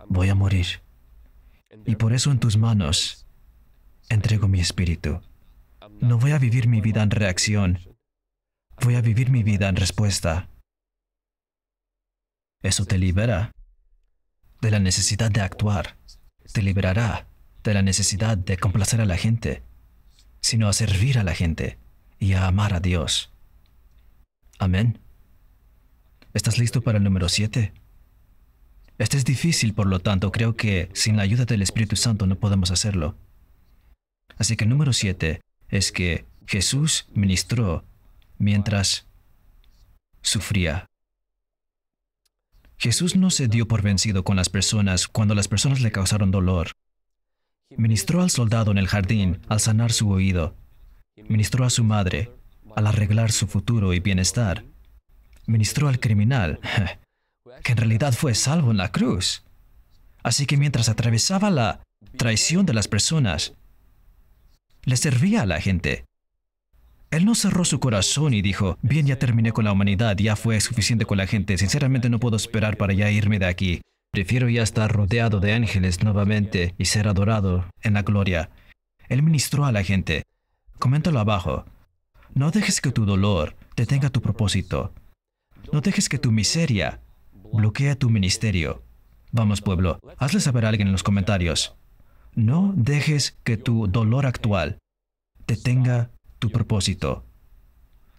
Speaker 1: Voy a morir. Y por eso en tus manos entrego mi espíritu. No voy a vivir mi vida en reacción. Voy a vivir mi vida en respuesta. Eso te libera de la necesidad de actuar. Te liberará de la necesidad de complacer a la gente, sino a servir a la gente y a amar a Dios. Amén. ¿Estás listo para el número 7? Este es difícil, por lo tanto, creo que sin la ayuda del Espíritu Santo no podemos hacerlo. Así que el número siete es que Jesús ministró mientras sufría. Jesús no se dio por vencido con las personas cuando las personas le causaron dolor. Ministró al soldado en el jardín al sanar su oído. Ministró a su madre al arreglar su futuro y bienestar. Ministró al criminal, *laughs* que en realidad fue salvo en la cruz. Así que mientras atravesaba la traición de las personas, le servía a la gente. Él no cerró su corazón y dijo, bien, ya terminé con la humanidad, ya fue suficiente con la gente, sinceramente no puedo esperar para ya irme de aquí. Prefiero ya estar rodeado de ángeles nuevamente y ser adorado en la gloria. Él ministró a la gente. Coméntalo abajo. No dejes que tu dolor detenga tu propósito. No dejes que tu miseria bloquee tu ministerio. Vamos pueblo, hazle saber a alguien en los comentarios. No dejes que tu dolor actual detenga tu propósito.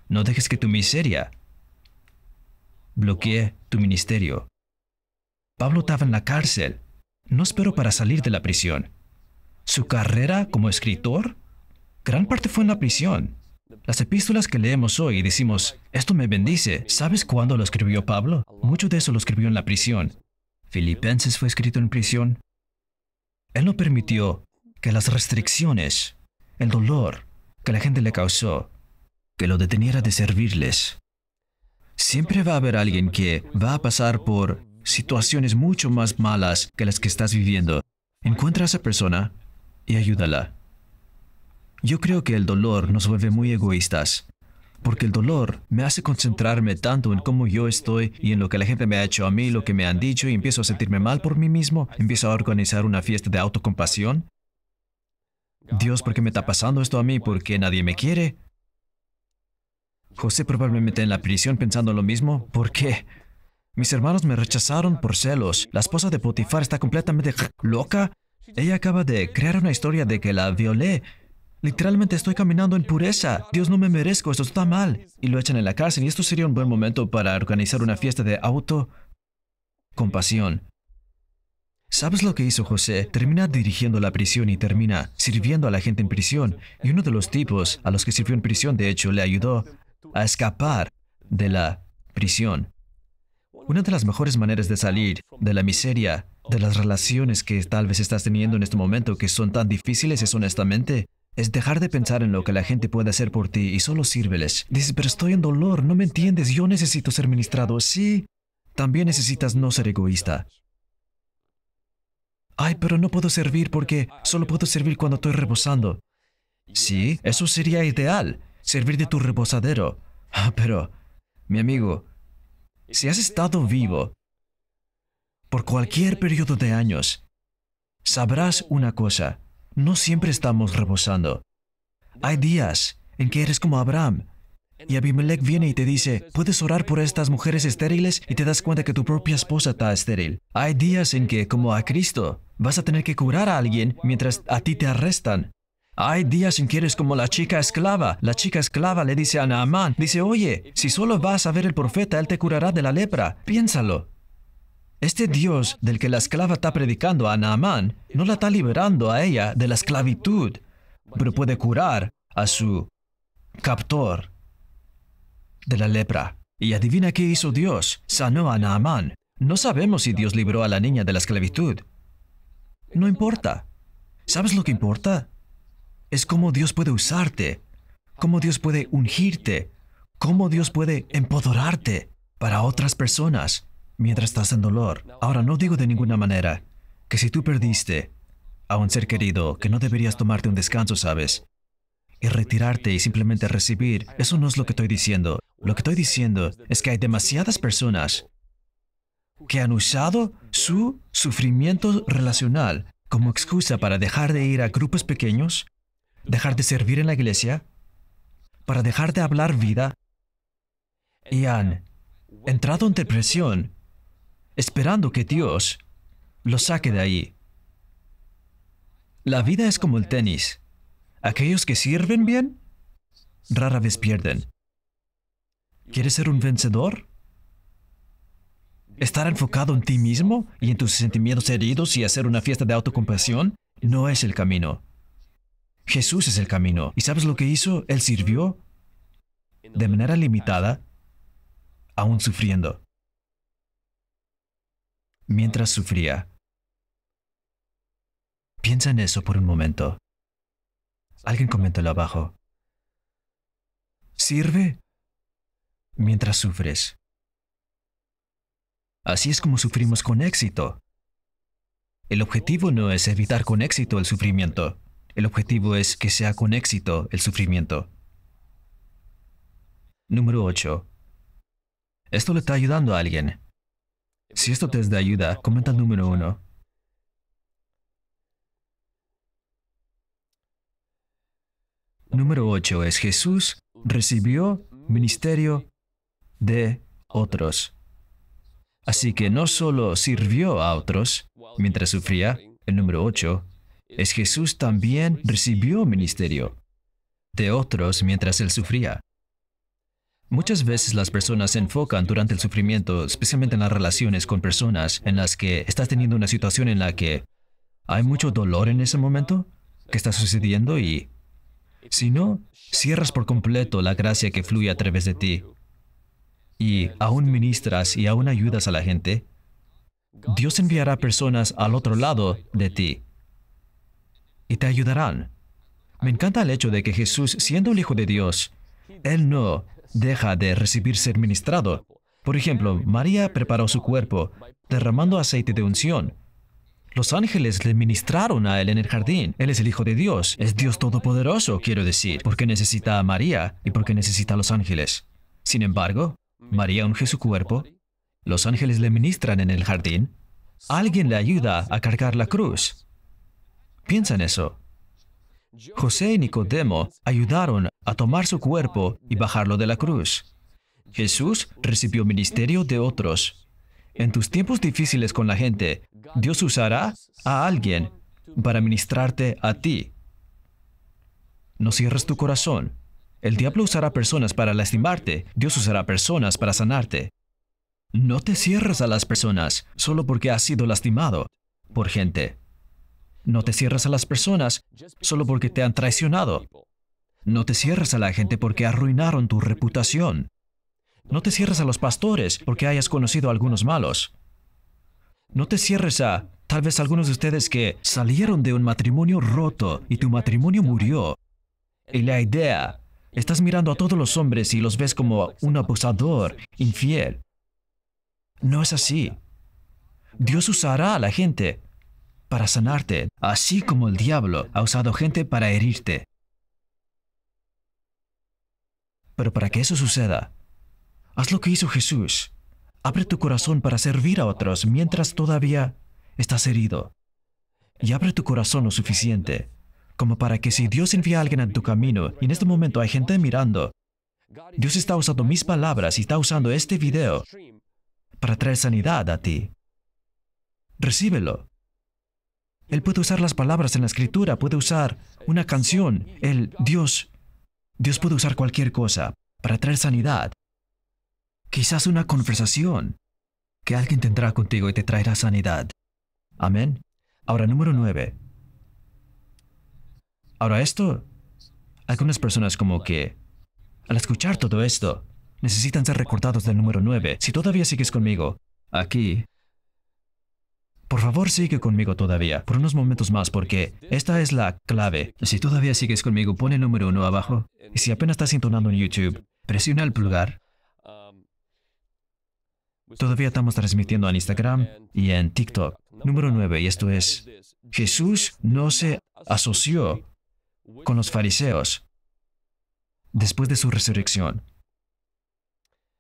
Speaker 1: No dejes que tu miseria bloquee tu ministerio. Pablo estaba en la cárcel. No esperó para salir de la prisión. Su carrera como escritor, gran parte fue en la prisión. Las epístolas que leemos hoy decimos, esto me bendice. ¿Sabes cuándo lo escribió Pablo? Mucho de eso lo escribió en la prisión. Filipenses fue escrito en prisión. Él no permitió que las restricciones, el dolor que la gente le causó, que lo deteniera de servirles. Siempre va a haber alguien que va a pasar por situaciones mucho más malas que las que estás viviendo. Encuentra a esa persona y ayúdala. Yo creo que el dolor nos vuelve muy egoístas porque el dolor me hace concentrarme tanto en cómo yo estoy y en lo que la gente me ha hecho a mí, lo que me han dicho, y empiezo a sentirme mal por mí mismo, empiezo a organizar una fiesta de autocompasión. Dios, ¿por qué me está pasando esto a mí? ¿Por qué nadie me quiere? José probablemente en la prisión pensando lo mismo. ¿Por qué? Mis hermanos me rechazaron por celos. La esposa de Potifar está completamente loca. Ella acaba de crear una historia de que la violé Literalmente estoy caminando en pureza. Dios no me merezco, esto está mal. Y lo echan en la cárcel y esto sería un buen momento para organizar una fiesta de auto compasión. ¿Sabes lo que hizo José? Termina dirigiendo la prisión y termina sirviendo a la gente en prisión. Y uno de los tipos a los que sirvió en prisión, de hecho, le ayudó a escapar de la prisión. Una de las mejores maneras de salir de la miseria, de las relaciones que tal vez estás teniendo en este momento que son tan difíciles es honestamente es dejar de pensar en lo que la gente puede hacer por ti y solo sírveles. Dices, pero estoy en dolor, no me entiendes, yo necesito ser ministrado. Sí, también necesitas no ser egoísta. Ay, pero no puedo servir porque solo puedo servir cuando estoy rebosando. Sí, eso sería ideal, servir de tu rebosadero. *laughs* Ah, pero, mi amigo, si has estado vivo por cualquier periodo de años, sabrás una cosa no siempre estamos rebosando. Hay días en que eres como Abraham. Y Abimelech viene y te dice, puedes orar por estas mujeres estériles y te das cuenta que tu propia esposa está estéril. Hay días en que, como a Cristo, vas a tener que curar a alguien mientras a ti te arrestan. Hay días en que eres como la chica esclava. La chica esclava le dice a Naamán, dice, oye, si solo vas a ver el profeta, él te curará de la lepra. Piénsalo. Este Dios del que la esclava está predicando a Naamán no la está liberando a ella de la esclavitud, pero puede curar a su captor de la lepra. Y adivina qué hizo Dios, sanó a Naamán. No sabemos si Dios libró a la niña de la esclavitud. No importa. ¿Sabes lo que importa? Es cómo Dios puede usarte, cómo Dios puede ungirte, cómo Dios puede empoderarte para otras personas mientras estás en dolor. Ahora no digo de ninguna manera que si tú perdiste a un ser querido, que no deberías tomarte un descanso, ¿sabes? Y retirarte y simplemente recibir, eso no es lo que estoy diciendo. Lo que estoy diciendo es que hay demasiadas personas que han usado su sufrimiento relacional como excusa para dejar de ir a grupos pequeños, dejar de servir en la iglesia, para dejar de hablar vida, y han entrado en depresión esperando que Dios lo saque de ahí. La vida es como el tenis. Aquellos que sirven bien rara vez pierden. ¿Quieres ser un vencedor? ¿Estar enfocado en ti mismo y en tus sentimientos heridos y hacer una fiesta de autocompasión? No es el camino. Jesús es el camino. ¿Y sabes lo que hizo? Él sirvió de manera limitada, aún sufriendo mientras sufría. Piensa en eso por un momento. Alguien comentó abajo. Sirve mientras sufres. Así es como sufrimos con éxito. El objetivo no es evitar con éxito el sufrimiento. El objetivo es que sea con éxito el sufrimiento. Número 8. Esto le está ayudando a alguien. Si esto te es de ayuda, comenta el número uno. Número 8 es Jesús recibió ministerio de otros. Así que no solo sirvió a otros mientras sufría, el número 8 es Jesús también recibió ministerio de otros mientras él sufría. Muchas veces las personas se enfocan durante el sufrimiento, especialmente en las relaciones con personas en las que estás teniendo una situación en la que hay mucho dolor en ese momento que está sucediendo y si no, cierras por completo la gracia que fluye a través de ti y aún ministras y aún ayudas a la gente, Dios enviará personas al otro lado de ti y te ayudarán. Me encanta el hecho de que Jesús, siendo el Hijo de Dios, Él no deja de recibir ser ministrado. Por ejemplo, María preparó su cuerpo derramando aceite de unción. Los ángeles le ministraron a él en el jardín. Él es el Hijo de Dios. Es Dios Todopoderoso, quiero decir, porque necesita a María y porque necesita a los ángeles. Sin embargo, María unge su cuerpo, los ángeles le ministran en el jardín, alguien le ayuda a cargar la cruz. Piensa en eso. José y Nicodemo ayudaron a tomar su cuerpo y bajarlo de la cruz. Jesús recibió ministerio de otros. En tus tiempos difíciles con la gente, Dios usará a alguien para ministrarte a ti. No cierres tu corazón. El diablo usará personas para lastimarte, Dios usará personas para sanarte. No te cierres a las personas solo porque has sido lastimado por gente. No te cierras a las personas solo porque te han traicionado. No te cierras a la gente porque arruinaron tu reputación. No te cierres a los pastores porque hayas conocido a algunos malos. No te cierres a tal vez algunos de ustedes que salieron de un matrimonio roto y tu matrimonio murió. Y la idea, estás mirando a todos los hombres y los ves como un abusador, infiel. No es así. Dios usará a la gente para sanarte, así como el diablo ha usado gente para herirte. Pero para que eso suceda, haz lo que hizo Jesús. Abre tu corazón para servir a otros mientras todavía estás herido. Y abre tu corazón lo suficiente como para que si Dios envía a alguien a tu camino y en este momento hay gente mirando, Dios está usando mis palabras y está usando este video para traer sanidad a ti. Recíbelo. Él puede usar las palabras en la escritura, puede usar una canción. El Dios, Dios puede usar cualquier cosa para traer sanidad. Quizás una conversación que alguien tendrá contigo y te traerá sanidad. Amén. Ahora, número nueve. Ahora esto, algunas personas como que, al escuchar todo esto, necesitan ser recordados del número nueve. Si todavía sigues conmigo, aquí, por favor, sigue conmigo todavía, por unos momentos más, porque esta es la clave. Si todavía sigues conmigo, pone el número uno abajo. Y si apenas estás entonando en YouTube, presiona el pulgar. Todavía estamos transmitiendo en Instagram y en TikTok. Número nueve, y esto es, Jesús no se asoció con los fariseos después de su resurrección.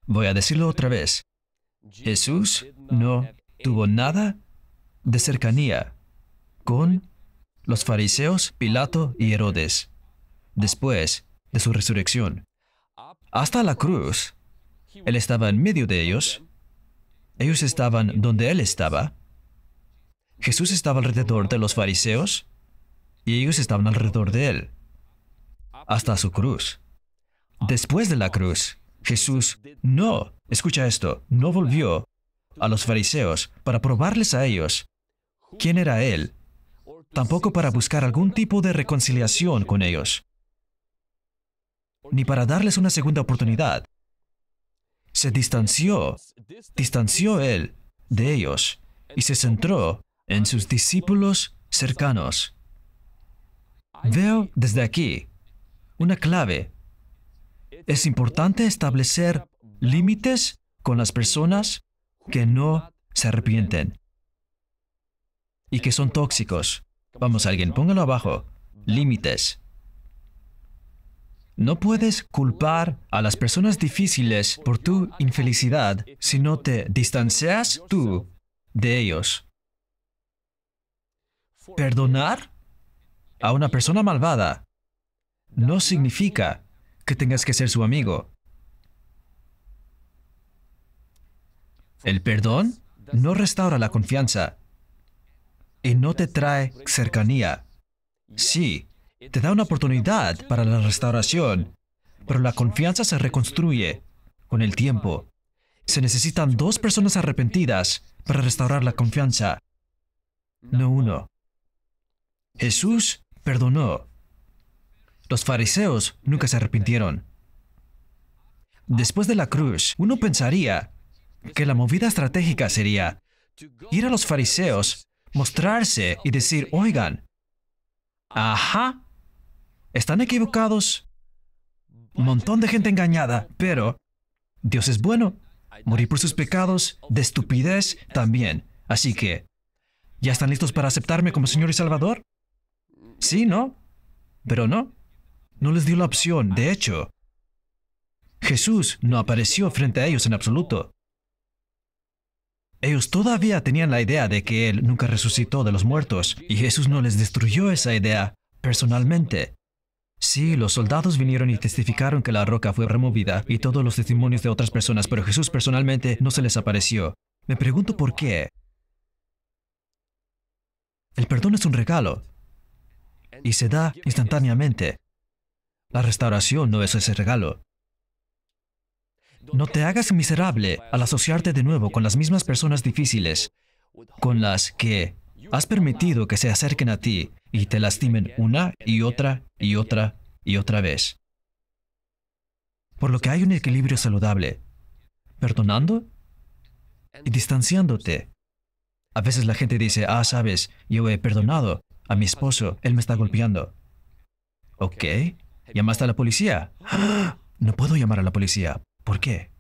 Speaker 1: Voy a decirlo otra vez. Jesús no tuvo nada de cercanía con los fariseos, Pilato y Herodes, después de su resurrección. Hasta la cruz, Él estaba en medio de ellos, ellos estaban donde Él estaba, Jesús estaba alrededor de los fariseos y ellos estaban alrededor de Él, hasta su cruz. Después de la cruz, Jesús no, escucha esto, no volvió a los fariseos para probarles a ellos quién era él, tampoco para buscar algún tipo de reconciliación con ellos, ni para darles una segunda oportunidad. Se distanció, distanció él de ellos y se centró en sus discípulos cercanos. Veo desde aquí una clave. Es importante establecer límites con las personas que no se arrepienten y que son tóxicos. Vamos, alguien, póngalo abajo. Límites. No puedes culpar a las personas difíciles por tu infelicidad si no te distancias tú de ellos. Perdonar a una persona malvada no significa que tengas que ser su amigo. El perdón no restaura la confianza, y no te trae cercanía. Sí, te da una oportunidad para la restauración, pero la confianza se reconstruye con el tiempo. Se necesitan dos personas arrepentidas para restaurar la confianza, no uno. Jesús perdonó. Los fariseos nunca se arrepintieron. Después de la cruz, uno pensaría que la movida estratégica sería ir a los fariseos mostrarse y decir, oigan, ajá, están equivocados, un montón de gente engañada, pero Dios es bueno, morí por sus pecados, de estupidez también. Así que, ¿ya están listos para aceptarme como Señor y Salvador? Sí, ¿no? Pero no. No les dio la opción, de hecho. Jesús no apareció frente a ellos en absoluto. Ellos todavía tenían la idea de que Él nunca resucitó de los muertos, y Jesús no les destruyó esa idea personalmente. Sí, los soldados vinieron y testificaron que la roca fue removida y todos los testimonios de otras personas, pero Jesús personalmente no se les apareció. Me pregunto por qué. El perdón es un regalo y se da instantáneamente. La restauración no es ese regalo. No te hagas miserable al asociarte de nuevo con las mismas personas difíciles, con las que has permitido que se acerquen a ti y te lastimen una y otra y otra y otra vez. Por lo que hay un equilibrio saludable, perdonando y distanciándote. A veces la gente dice, ah, sabes, yo he perdonado a mi esposo, él me está golpeando. Ok, llamaste a la policía. *gasps* No puedo llamar a la policía ¿Por qué?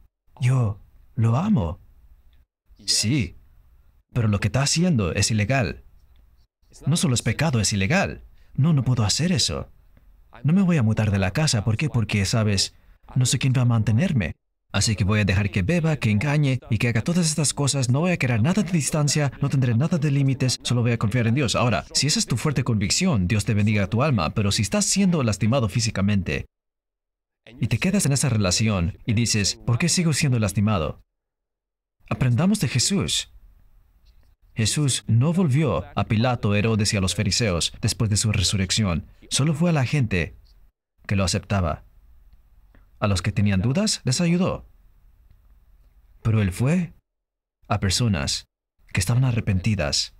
Speaker 1: Yo lo amo. Sí, pero lo que está haciendo es ilegal. No solo es pecado, es ilegal. No, no puedo hacer eso. No me voy a mudar de la casa. ¿Por qué? Porque, sabes, no sé quién va a mantenerme. Así que voy a dejar que beba, que engañe y que haga todas estas cosas. No voy a querer nada de distancia, no tendré nada de límites, solo voy a confiar en Dios. Ahora, si esa es tu fuerte convicción, Dios te bendiga tu alma, pero si estás siendo lastimado físicamente, y te quedas en esa relación y dices, ¿por qué sigo siendo lastimado? Aprendamos de Jesús. Jesús no volvió a Pilato, Herodes y a los fariseos después de su resurrección. Solo fue a la gente que lo aceptaba. A los que tenían dudas les ayudó. Pero él fue a personas que estaban arrepentidas,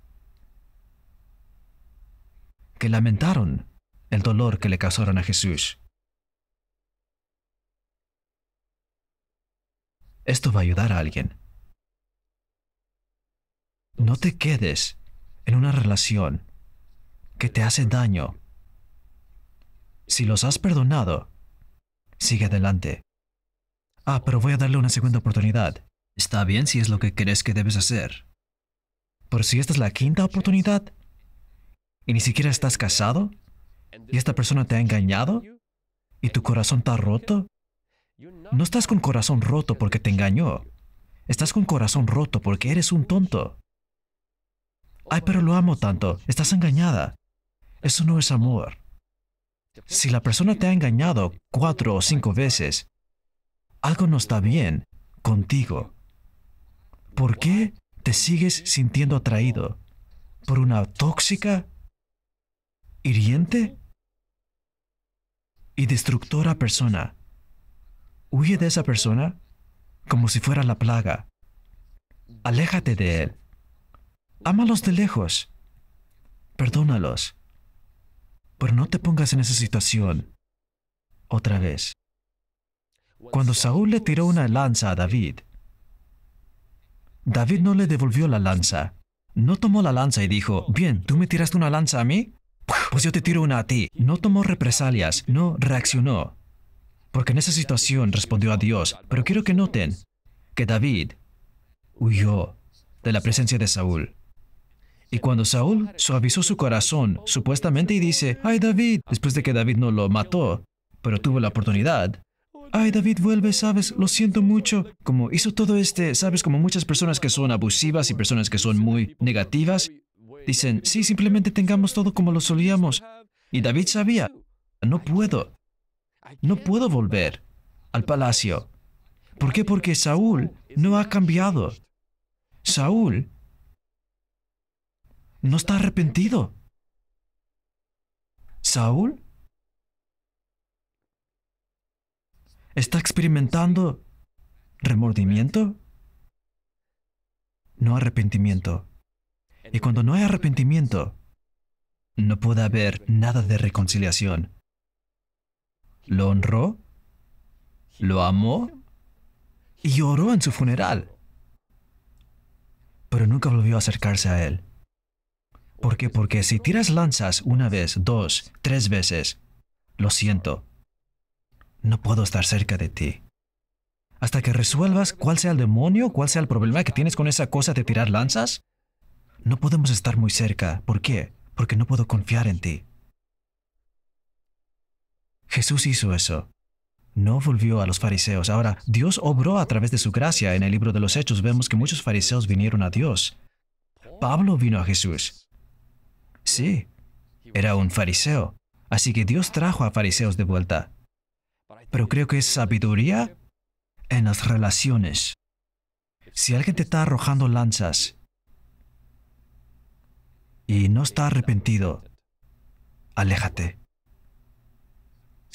Speaker 1: que lamentaron el dolor que le causaron a Jesús. Esto va a ayudar a alguien. No te quedes en una relación que te hace daño. Si los has perdonado, sigue adelante. Ah, pero voy a darle una segunda oportunidad. Está bien si es lo que crees que debes hacer. Pero si esta es la quinta oportunidad y ni siquiera estás casado y esta persona te ha engañado y tu corazón está roto no estás con corazón roto porque te engañó. Estás con corazón roto porque eres un tonto. Ay, pero lo amo tanto. Estás engañada. Eso no es amor. Si la persona te ha engañado cuatro o cinco veces, algo no está bien contigo. ¿Por qué te sigues sintiendo atraído? ¿Por una tóxica, hiriente y destructora persona? Huye de esa persona como si fuera la plaga. Aléjate de él. Ámalos de lejos. Perdónalos. Pero no te pongas en esa situación otra vez. Cuando Saúl le tiró una lanza a David, David no le devolvió la lanza. No tomó la lanza y dijo, bien, ¿tú me tiraste una lanza a mí? Pues yo te tiro una a ti. No tomó represalias, no reaccionó porque en esa situación respondió a Dios. Pero quiero que noten que David huyó de la presencia de Saúl. Y cuando Saúl suavizó su corazón, supuestamente, y dice, ay David, después de que David no lo mató, pero tuvo la oportunidad, ay David, vuelve, sabes, lo siento mucho, como hizo todo este, sabes, como muchas personas que son abusivas y personas que son muy negativas, dicen, sí, simplemente tengamos todo como lo solíamos. Y David sabía, no puedo, no puedo volver al palacio. ¿Por qué? Porque Saúl no ha cambiado. Saúl no está arrepentido. Saúl está experimentando remordimiento, no arrepentimiento. Y cuando no hay arrepentimiento, no puede haber nada de reconciliación lo honró, lo amó y lloró en su funeral. Pero nunca volvió a acercarse a él. ¿Por qué? Porque si tiras lanzas una vez, dos, tres veces, lo siento, no puedo estar cerca de ti. Hasta que resuelvas cuál sea el demonio, cuál sea el problema que tienes con esa cosa de tirar lanzas, no podemos estar muy cerca. ¿Por qué? Porque no puedo confiar en ti. Jesús hizo eso. No volvió a los fariseos. Ahora, Dios obró a través de su gracia. En el libro de los Hechos vemos que muchos fariseos vinieron a Dios. Pablo vino a Jesús. Sí, era un fariseo. Así que Dios trajo a fariseos de vuelta. Pero creo que es sabiduría en las relaciones. Si alguien te está arrojando lanzas y no está arrepentido, aléjate.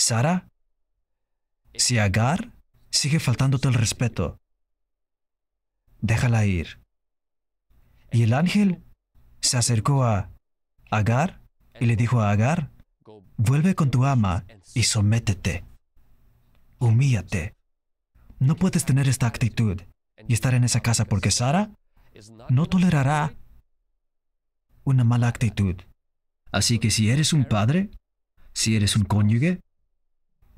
Speaker 1: Sara, si Agar sigue faltándote el respeto, déjala ir. Y el ángel se acercó a Agar y le dijo a Agar, vuelve con tu ama y sométete. Humíllate. No puedes tener esta actitud y estar en esa casa porque Sara no tolerará una mala actitud. Así que si eres un padre, si eres un cónyuge,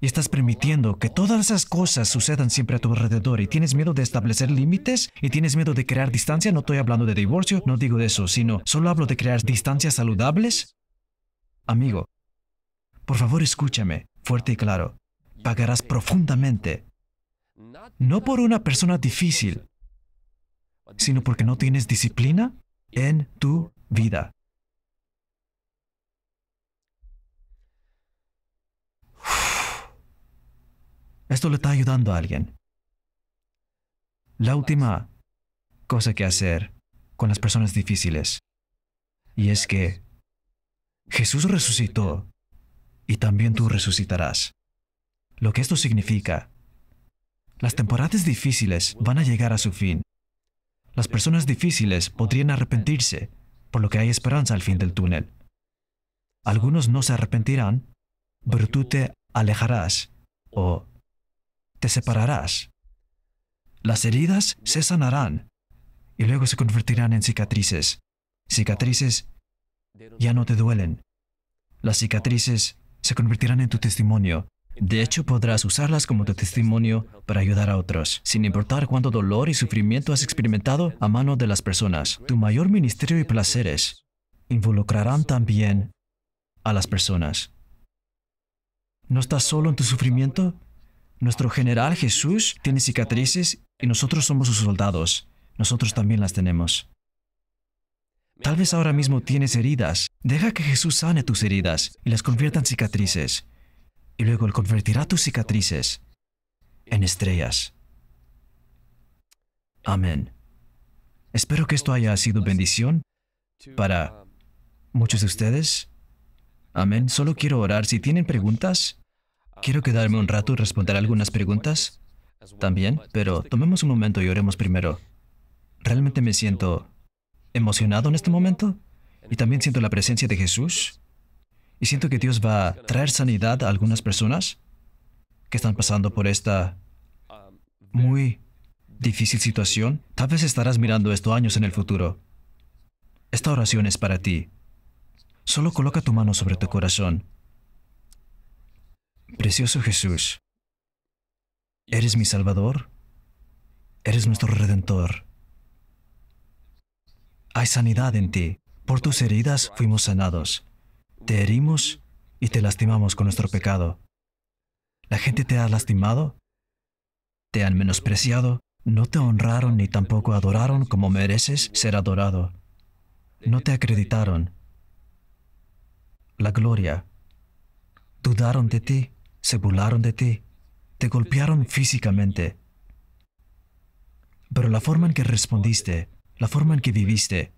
Speaker 1: y estás permitiendo que todas esas cosas sucedan siempre a tu alrededor y tienes miedo de establecer límites y tienes miedo de crear distancia, no estoy hablando de divorcio, no digo de eso, sino solo hablo de crear distancias saludables. Amigo, por favor escúchame, fuerte y claro, pagarás profundamente, no por una persona difícil, sino porque no tienes disciplina en tu vida. Esto le está ayudando a alguien. La última cosa que hacer con las personas difíciles. Y es que Jesús resucitó y también tú resucitarás. Lo que esto significa, las temporadas difíciles van a llegar a su fin. Las personas difíciles podrían arrepentirse, por lo que hay esperanza al fin del túnel. Algunos no se arrepentirán, pero tú te alejarás o te separarás. Las heridas se sanarán y luego se convertirán en cicatrices. Cicatrices ya no te duelen. Las cicatrices se convertirán en tu testimonio. De hecho, podrás usarlas como tu testimonio para ayudar a otros, sin importar cuánto dolor y sufrimiento has experimentado a mano de las personas. Tu mayor ministerio y placeres involucrarán también a las personas. No estás solo en tu sufrimiento, nuestro general Jesús tiene cicatrices y nosotros somos sus soldados. Nosotros también las tenemos. Tal vez ahora mismo tienes heridas. Deja que Jesús sane tus heridas y las convierta en cicatrices. Y luego Él convertirá tus cicatrices en estrellas. Amén. Espero que esto haya sido bendición para muchos de ustedes. Amén. Solo quiero orar. Si tienen preguntas, Quiero quedarme un rato y responder algunas preguntas también, pero tomemos un momento y oremos primero. Realmente me siento emocionado en este momento y también siento la presencia de Jesús y siento que Dios va a traer sanidad a algunas personas que están pasando por esta muy difícil situación. Tal vez estarás mirando esto años en el futuro. Esta oración es para ti. Solo coloca tu mano sobre tu corazón Precioso Jesús, eres mi Salvador, eres nuestro Redentor. Hay sanidad en ti. Por tus heridas fuimos sanados. Te herimos y te lastimamos con nuestro pecado. La gente te ha lastimado, te han menospreciado, no te honraron ni tampoco adoraron como mereces ser adorado. No te acreditaron la gloria. Dudaron de ti se burlaron de ti, te golpearon físicamente. Pero la forma en que respondiste, la forma en que viviste,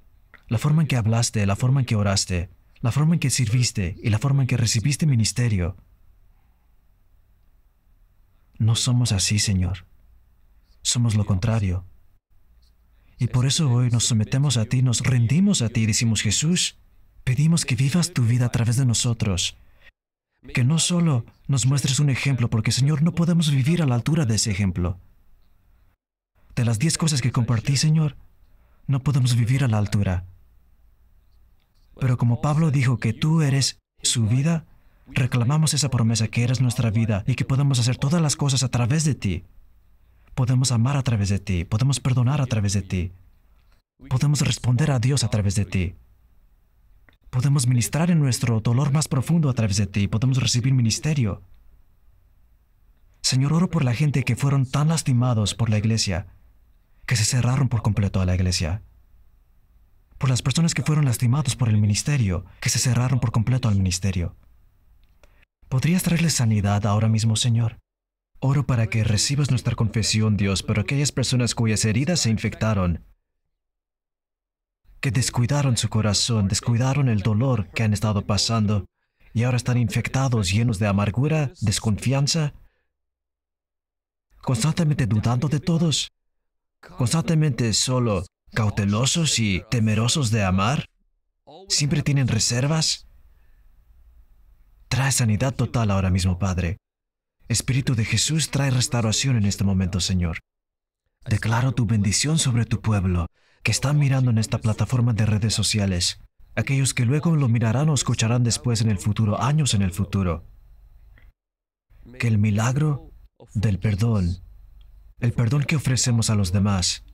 Speaker 1: la forma en que hablaste, la forma en que oraste, la forma en que sirviste y la forma en que recibiste ministerio. No somos así, Señor. Somos lo contrario. Y por eso hoy nos sometemos a ti, nos rendimos a ti, y decimos Jesús, pedimos que vivas tu vida a través de nosotros. Que no solo nos muestres un ejemplo, porque Señor, no podemos vivir a la altura de ese ejemplo. De las diez cosas que compartí, Señor, no podemos vivir a la altura. Pero como Pablo dijo que tú eres su vida, reclamamos esa promesa que eres nuestra vida y que podemos hacer todas las cosas a través de ti. Podemos amar a través de ti, podemos perdonar a través de ti, podemos responder a Dios a través de ti. Podemos ministrar en nuestro dolor más profundo a través de ti. Podemos recibir ministerio. Señor, oro por la gente que fueron tan lastimados por la iglesia, que se cerraron por completo a la iglesia. Por las personas que fueron lastimados por el ministerio, que se cerraron por completo al ministerio. ¿Podrías traerles sanidad ahora mismo, Señor? Oro para que recibas nuestra confesión, Dios, pero aquellas personas cuyas heridas se infectaron, que descuidaron su corazón, descuidaron el dolor que han estado pasando y ahora están infectados, llenos de amargura, desconfianza, constantemente dudando de todos, constantemente solo cautelosos y temerosos de amar, siempre tienen reservas. Trae sanidad total ahora mismo, Padre. Espíritu de Jesús, trae restauración en este momento, Señor. Declaro tu bendición sobre tu pueblo que están mirando en esta plataforma de redes sociales, aquellos que luego lo mirarán o escucharán después en el futuro, años en el futuro, que el milagro del perdón, el perdón que ofrecemos a los demás,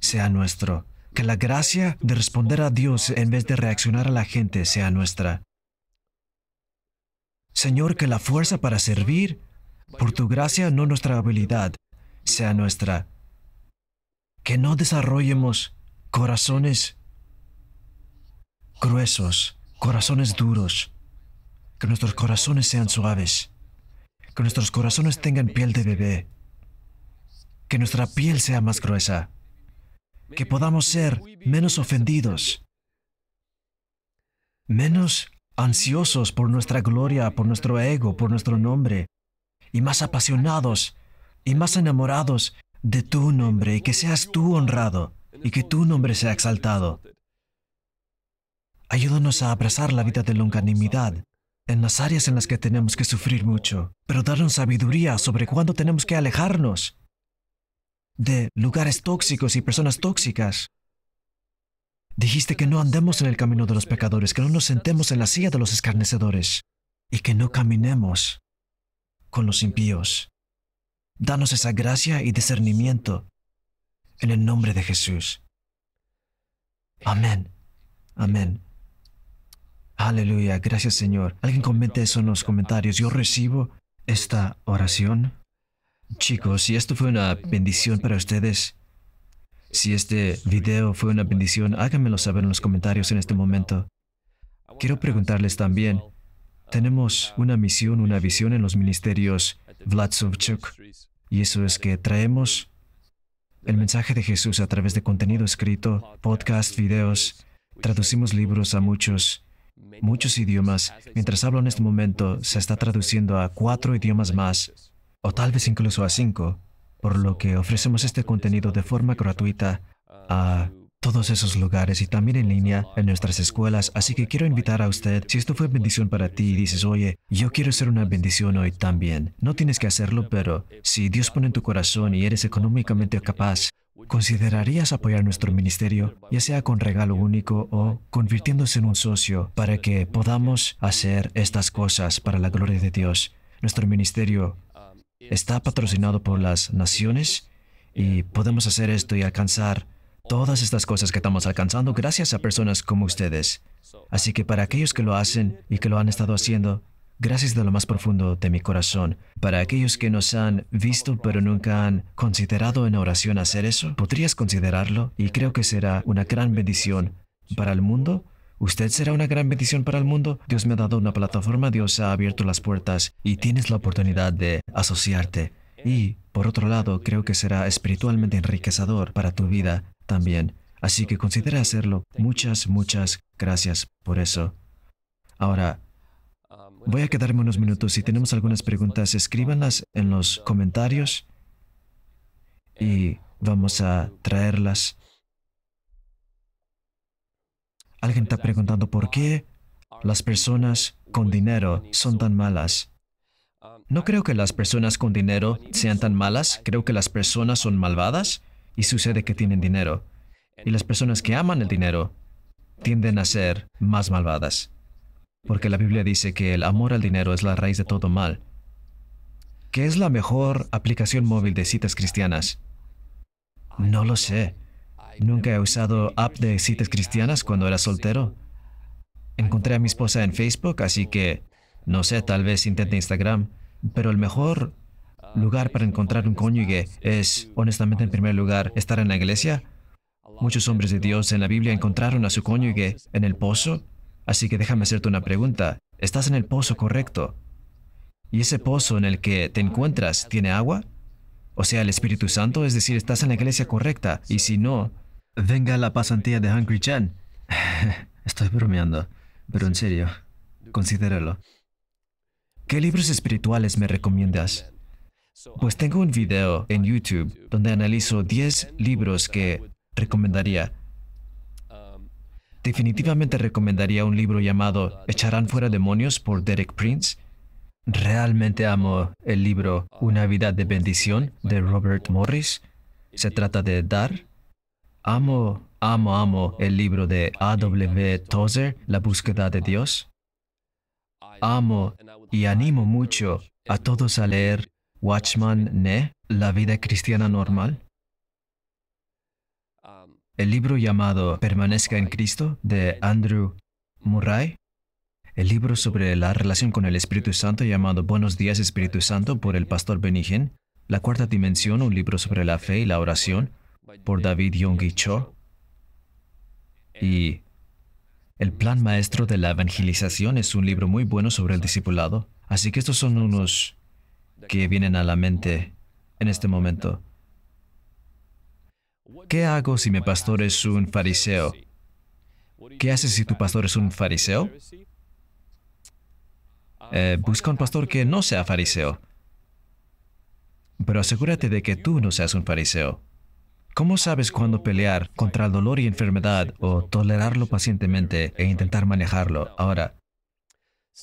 Speaker 1: sea nuestro, que la gracia de responder a Dios en vez de reaccionar a la gente sea nuestra. Señor, que la fuerza para servir, por tu gracia, no nuestra habilidad, sea nuestra. Que no desarrollemos corazones gruesos, corazones duros, que nuestros corazones sean suaves, que nuestros corazones tengan piel de bebé, que nuestra piel sea más gruesa, que podamos ser menos ofendidos, menos ansiosos por nuestra gloria, por nuestro ego, por nuestro nombre, y más apasionados y más enamorados de tu nombre, y que seas tú honrado y que tu nombre sea exaltado. Ayúdanos a abrazar la vida de longanimidad en las áreas en las que tenemos que sufrir mucho, pero darnos sabiduría sobre cuándo tenemos que alejarnos de lugares tóxicos y personas tóxicas. Dijiste que no andemos en el camino de los pecadores, que no nos sentemos en la silla de los escarnecedores y que no caminemos con los impíos. Danos esa gracia y discernimiento en el nombre de Jesús. Amén. Amén. Aleluya. Gracias, Señor. Alguien comente eso en los comentarios. Yo recibo esta oración. Chicos, si esto fue una bendición para ustedes, si este video fue una bendición, háganmelo saber en los comentarios en este momento. Quiero preguntarles también, tenemos una misión, una visión en los ministerios Vladsovchuk, y eso es que traemos el mensaje de Jesús a través de contenido escrito, podcast, videos. Traducimos libros a muchos, muchos idiomas. Mientras hablo en este momento, se está traduciendo a cuatro idiomas más, o tal vez incluso a cinco, por lo que ofrecemos este contenido de forma gratuita a todos esos lugares y también en línea en nuestras escuelas, así que quiero invitar a usted, si esto fue bendición para ti y dices, oye, yo quiero ser una bendición hoy también, no tienes que hacerlo, pero si Dios pone en tu corazón y eres económicamente capaz, ¿Considerarías apoyar nuestro ministerio, ya sea con regalo único o convirtiéndose en un socio, para que podamos hacer estas cosas para la gloria de Dios? Nuestro ministerio está patrocinado por las naciones y podemos hacer esto y alcanzar Todas estas cosas que estamos alcanzando gracias a personas como ustedes. Así que para aquellos que lo hacen y que lo han estado haciendo, gracias de lo más profundo de mi corazón. Para aquellos que nos han visto pero nunca han considerado en oración hacer eso, podrías considerarlo y creo que será una gran bendición para el mundo. Usted será una gran bendición para el mundo. Dios me ha dado una plataforma, Dios ha abierto las puertas y tienes la oportunidad de asociarte. Y, por otro lado, creo que será espiritualmente enriquecedor para tu vida también. Así que considera hacerlo. Muchas, muchas gracias por eso. Ahora, voy a quedarme unos minutos. Si tenemos algunas preguntas, escríbanlas en los comentarios y vamos a traerlas. Alguien está preguntando por qué las personas con dinero son tan malas. No creo que las personas con dinero sean tan malas, creo que las personas son malvadas y sucede que tienen dinero. Y las personas que aman el dinero tienden a ser más malvadas. Porque la Biblia dice que el amor al dinero es la raíz de todo mal. ¿Qué es la mejor aplicación móvil de citas cristianas? No lo sé. Nunca he usado app de citas cristianas cuando era soltero. Encontré a mi esposa en Facebook, así que, no sé, tal vez intente Instagram. Pero el mejor lugar para encontrar un cónyuge es, honestamente, en primer lugar, estar en la iglesia. Muchos hombres de Dios en la Biblia encontraron a su cónyuge en el pozo. Así que déjame hacerte una pregunta. ¿Estás en el pozo correcto? ¿Y ese pozo en el que te encuentras tiene agua? O sea, el Espíritu Santo, es decir, estás en la iglesia correcta. Y si no, venga la pasantía de Hungry Chan. *laughs* Estoy bromeando, pero en serio, considéralo. ¿Qué libros espirituales me recomiendas? Pues tengo un video en YouTube donde analizo 10 libros que recomendaría. Um, Definitivamente recomendaría un libro llamado Echarán fuera demonios por Derek Prince. Realmente amo el libro Una vida de bendición de Robert Morris. Se trata de dar. Amo, amo, amo el libro de A.W. Tozer, La búsqueda de Dios. Amo y animo mucho a todos a leer Watchman Ne, La vida cristiana normal. Um, el libro llamado Permanezca en Cristo de Andrew Murray. El libro sobre la relación con el Espíritu Santo llamado Buenos días Espíritu Santo por el pastor Benigen. La cuarta dimensión, un libro sobre la fe y la oración por David Yonggi Cho. Y El plan maestro de la evangelización es un libro muy bueno sobre el discipulado. Así que estos son unos que vienen a la mente en este momento. ¿Qué hago si mi pastor es un fariseo? ¿Qué haces si tu pastor es un fariseo? Eh, busca un pastor que no sea fariseo. Pero asegúrate de que tú no seas un fariseo. ¿Cómo sabes cuándo pelear contra el dolor y enfermedad o tolerarlo pacientemente e intentar manejarlo? Ahora,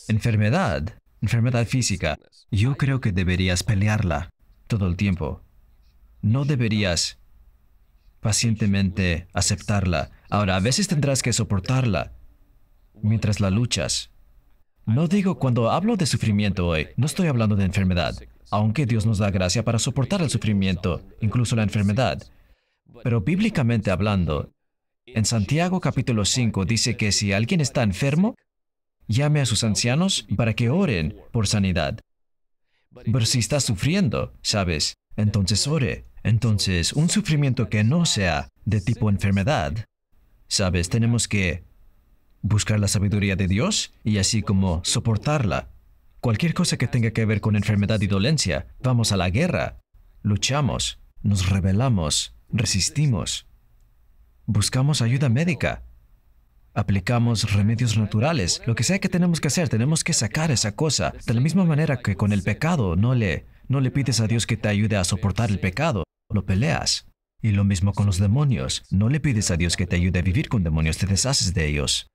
Speaker 1: enfermedad enfermedad física, yo creo que deberías pelearla todo el tiempo. No deberías pacientemente aceptarla. Ahora, a veces tendrás que soportarla mientras la luchas. No digo cuando hablo de sufrimiento hoy, no estoy hablando de enfermedad, aunque Dios nos da gracia para soportar el sufrimiento, incluso la enfermedad. Pero bíblicamente hablando, en Santiago capítulo 5 dice que si alguien está enfermo, llame a sus ancianos para que oren por sanidad. Pero si está sufriendo, ¿sabes? Entonces ore. Entonces, un sufrimiento que no sea de tipo enfermedad, ¿sabes? Tenemos que buscar la sabiduría de Dios y así como soportarla. Cualquier cosa que tenga que ver con enfermedad y dolencia, vamos a la guerra, luchamos, nos rebelamos, resistimos, buscamos ayuda médica, aplicamos remedios naturales. Lo que sea que tenemos que hacer, tenemos que sacar esa cosa. De la misma manera que con el pecado, no le, no le pides a Dios que te ayude a soportar el pecado, lo peleas. Y lo mismo con los demonios. No le pides a Dios que te ayude a vivir con demonios, te deshaces de ellos.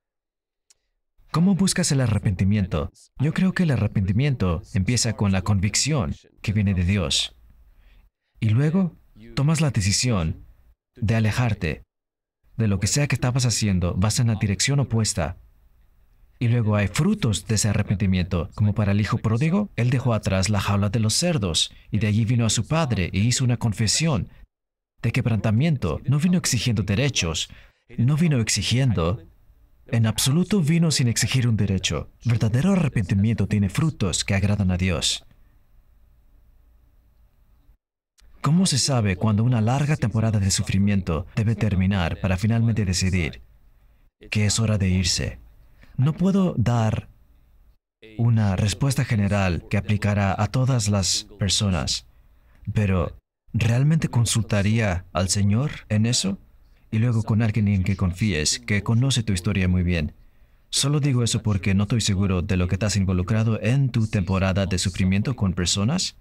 Speaker 1: ¿Cómo buscas el arrepentimiento? Yo creo que el arrepentimiento empieza con la convicción que viene de Dios. Y luego tomas la decisión de alejarte de lo que sea que estabas haciendo, vas en la dirección opuesta. Y luego hay frutos de ese arrepentimiento, como para el hijo pródigo, él dejó atrás la jaula de los cerdos, y de allí vino a su padre y hizo una confesión de quebrantamiento. No vino exigiendo derechos, no vino exigiendo, en absoluto vino sin exigir un derecho. Verdadero arrepentimiento tiene frutos que agradan a Dios. ¿Cómo se sabe cuando una larga temporada de sufrimiento debe terminar para finalmente decidir que es hora de irse? No puedo dar una respuesta general que aplicará a todas las personas, pero ¿realmente consultaría al Señor en eso? Y luego con alguien en que confíes, que conoce tu historia muy bien. Solo digo eso porque no estoy seguro de lo que estás involucrado en tu temporada de sufrimiento con personas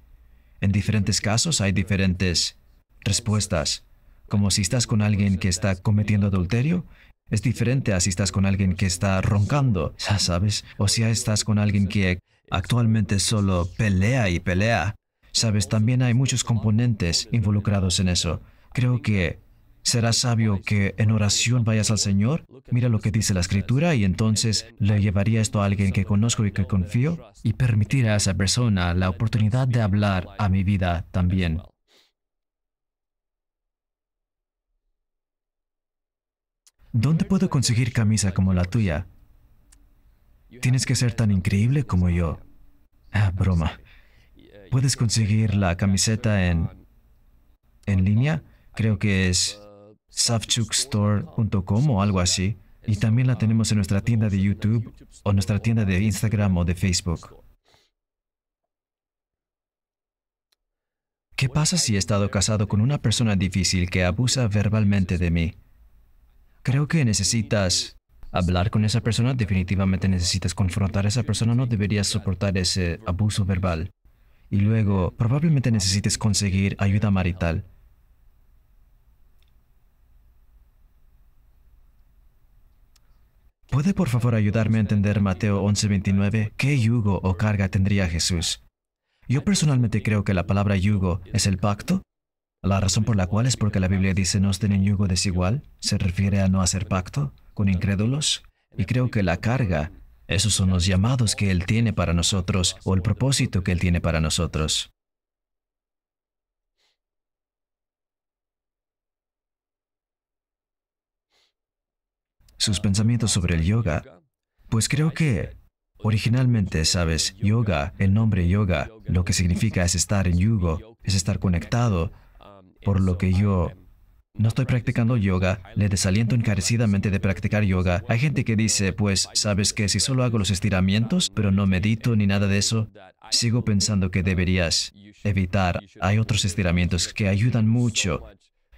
Speaker 1: en diferentes casos hay diferentes respuestas. Como si estás con alguien que está cometiendo adulterio, es diferente a si estás con alguien que está roncando, ¿sabes? O si estás con alguien que actualmente solo pelea y pelea. ¿Sabes? También hay muchos componentes involucrados en eso. Creo que Será sabio que en oración vayas al Señor, mira lo que dice la Escritura y entonces le llevaría esto a alguien que conozco y que confío y permitir a esa persona la oportunidad de hablar a mi vida también. ¿Dónde puedo conseguir camisa como la tuya? Tienes que ser tan increíble como yo. Ah, broma. Puedes conseguir la camiseta en... en línea. Creo que es savchukstore.com o algo así. Y también la tenemos en nuestra tienda de YouTube o nuestra tienda de Instagram o de Facebook. ¿Qué pasa si he estado casado con una persona difícil que abusa verbalmente de mí? Creo que necesitas hablar con esa persona, definitivamente necesitas confrontar a esa persona, no deberías soportar ese abuso verbal. Y luego, probablemente necesites conseguir ayuda marital. ¿Puede por favor ayudarme a entender Mateo 11:29? ¿Qué yugo o carga tendría Jesús? Yo personalmente creo que la palabra yugo es el pacto. La razón por la cual es porque la Biblia dice no estén en yugo desigual, se refiere a no hacer pacto con incrédulos. Y creo que la carga, esos son los llamados que Él tiene para nosotros o el propósito que Él tiene para nosotros. sus pensamientos sobre el yoga, pues creo que originalmente, sabes, yoga, el nombre yoga, lo que significa es estar en yugo, es estar conectado, por lo que yo no estoy practicando yoga, le desaliento encarecidamente de practicar yoga. Hay gente que dice, pues, sabes que si solo hago los estiramientos, pero no medito ni nada de eso, sigo pensando que deberías evitar. Hay otros estiramientos que ayudan mucho,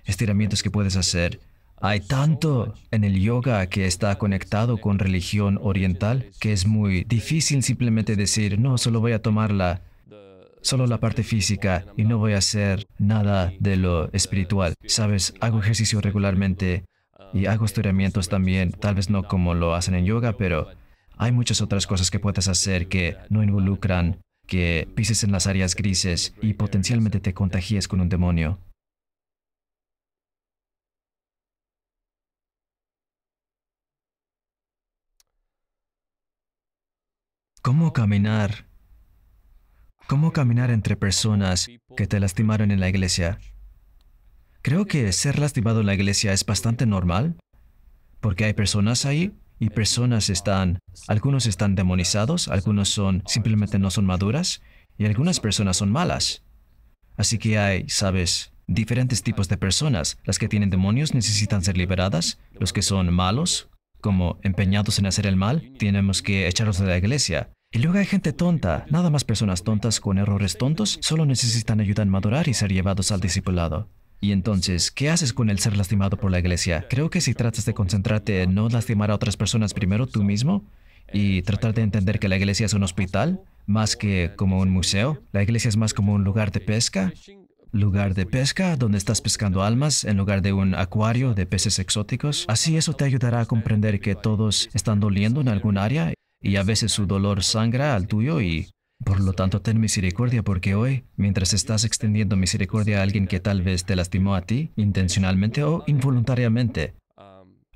Speaker 1: estiramientos que puedes hacer hay tanto en el yoga que está conectado con religión oriental que es muy difícil simplemente decir, no, solo voy a tomar la, solo la parte física y no voy a hacer nada de lo espiritual. Sabes, hago ejercicio regularmente y hago estiramientos también, tal vez no como lo hacen en yoga, pero hay muchas otras cosas que puedes hacer que no involucran que pises en las áreas grises y potencialmente te contagies con un demonio. ¿Cómo caminar? ¿Cómo caminar entre personas que te lastimaron en la iglesia? Creo que ser lastimado en la iglesia es bastante normal, porque hay personas ahí y personas están, algunos están demonizados, algunos son simplemente no son maduras y algunas personas son malas. Así que hay, sabes, diferentes tipos de personas. Las que tienen demonios necesitan ser liberadas, los que son malos como empeñados en hacer el mal, tenemos que echarlos de la iglesia. Y luego hay gente tonta, nada más personas tontas con errores tontos, solo necesitan ayuda en madurar y ser llevados al discipulado. Y entonces, ¿qué haces con el ser lastimado por la iglesia? Creo que si tratas de concentrarte en no lastimar a otras personas primero tú mismo y tratar de entender que la iglesia es un hospital, más que como un museo, la iglesia es más como un lugar de pesca, lugar de pesca donde estás pescando almas en lugar de un acuario de peces exóticos. Así eso te ayudará a comprender que todos están doliendo en algún área y a veces su dolor sangra al tuyo y por lo tanto, ten misericordia porque hoy, mientras estás extendiendo misericordia a alguien que tal vez te lastimó a ti, intencionalmente o involuntariamente,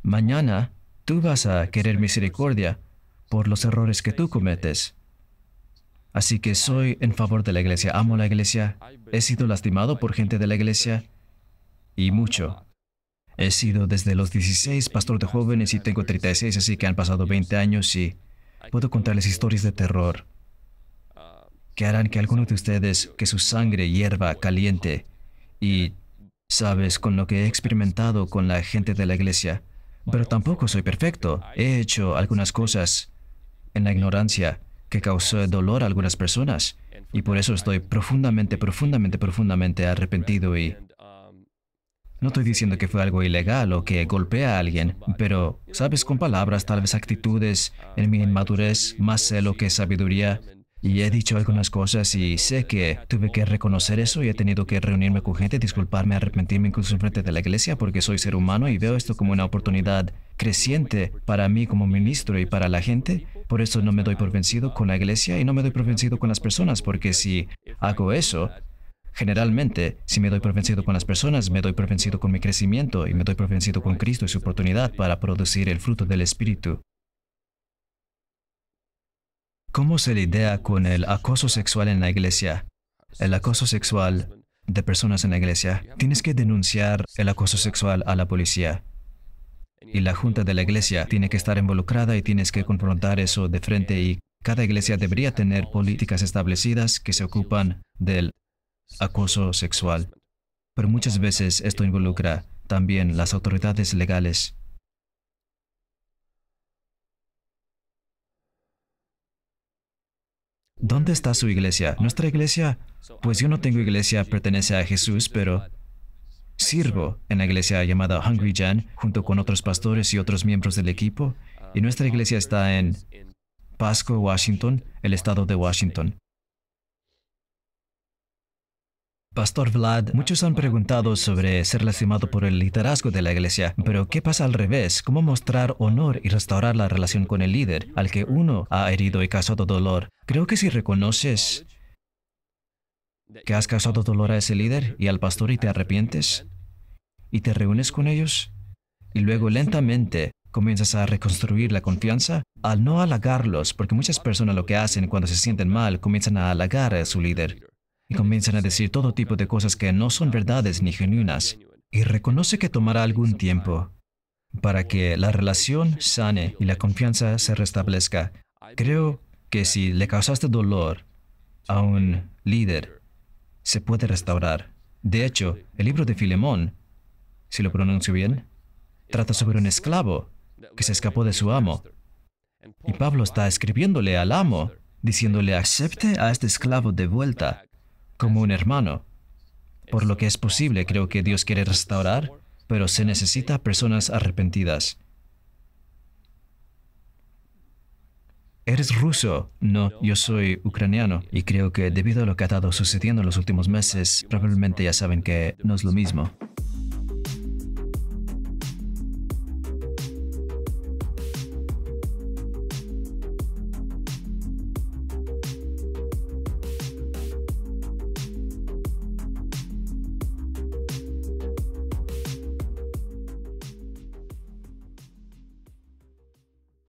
Speaker 1: mañana tú vas a querer misericordia por los errores que tú cometes. Así que soy en favor de la iglesia, amo la iglesia, he sido lastimado por gente de la iglesia y mucho. He sido desde los 16 pastor de jóvenes y tengo 36, así que han pasado 20 años y puedo contarles historias de terror que harán que algunos de ustedes, que su sangre hierva caliente y, sabes, con lo que he experimentado con la gente de la iglesia. Pero tampoco soy perfecto. He hecho algunas cosas en la ignorancia que causó dolor a algunas personas. Y por eso estoy profundamente, profundamente, profundamente arrepentido y... No estoy diciendo que fue algo ilegal o que golpeé a alguien, pero, ¿sabes? Con palabras, tal vez actitudes, en mi inmadurez, más celo que sabiduría, y he dicho algunas cosas y sé que tuve que reconocer eso y he tenido que reunirme con gente, disculparme, arrepentirme incluso en frente de la iglesia porque soy ser humano y veo esto como una oportunidad creciente para mí como ministro y para la gente. Por eso no me doy por vencido con la iglesia y no me doy por vencido con las personas porque si hago eso, Generalmente, si me doy por vencido con las personas, me doy por vencido con mi crecimiento y me doy por vencido con Cristo y su oportunidad para producir el fruto del Espíritu. ¿Cómo se lidia con el acoso sexual en la iglesia? El acoso sexual de personas en la iglesia. Tienes que denunciar el acoso sexual a la policía. Y la junta de la iglesia tiene que estar involucrada y tienes que confrontar eso de frente y cada iglesia debería tener políticas establecidas que se ocupan del acoso sexual. Pero muchas veces esto involucra también las autoridades legales. ¿Dónde está su iglesia? Nuestra iglesia, pues yo no tengo iglesia, pertenece a Jesús, pero sirvo en la iglesia llamada Hungry Jan junto con otros pastores y otros miembros del equipo. Y nuestra iglesia está en Pasco, Washington, el estado de Washington. Pastor Vlad, muchos han preguntado sobre ser lastimado por el liderazgo de la iglesia, pero ¿qué pasa al revés? ¿Cómo mostrar honor y restaurar la relación con el líder al que uno ha herido y causado dolor? Creo que si reconoces que has causado dolor a ese líder y al pastor y te arrepientes y te reúnes con ellos y luego lentamente comienzas a reconstruir la confianza al no halagarlos, porque muchas personas lo que hacen cuando se sienten mal comienzan a halagar a su líder comienzan a decir todo tipo de cosas que no son verdades ni genuinas. Y reconoce que tomará algún tiempo para que la relación sane y la confianza se restablezca. Creo que si le causaste dolor a un líder, se puede restaurar. De hecho, el libro de Filemón, si lo pronuncio bien, trata sobre un esclavo que se escapó de su amo. Y Pablo está escribiéndole al amo, diciéndole, acepte a este esclavo de vuelta como un hermano. Por lo que es posible, creo que Dios quiere restaurar, pero se necesita personas arrepentidas. Eres ruso. No, yo soy ucraniano y creo que debido a lo que ha estado sucediendo en los últimos meses, probablemente ya saben que no es lo mismo.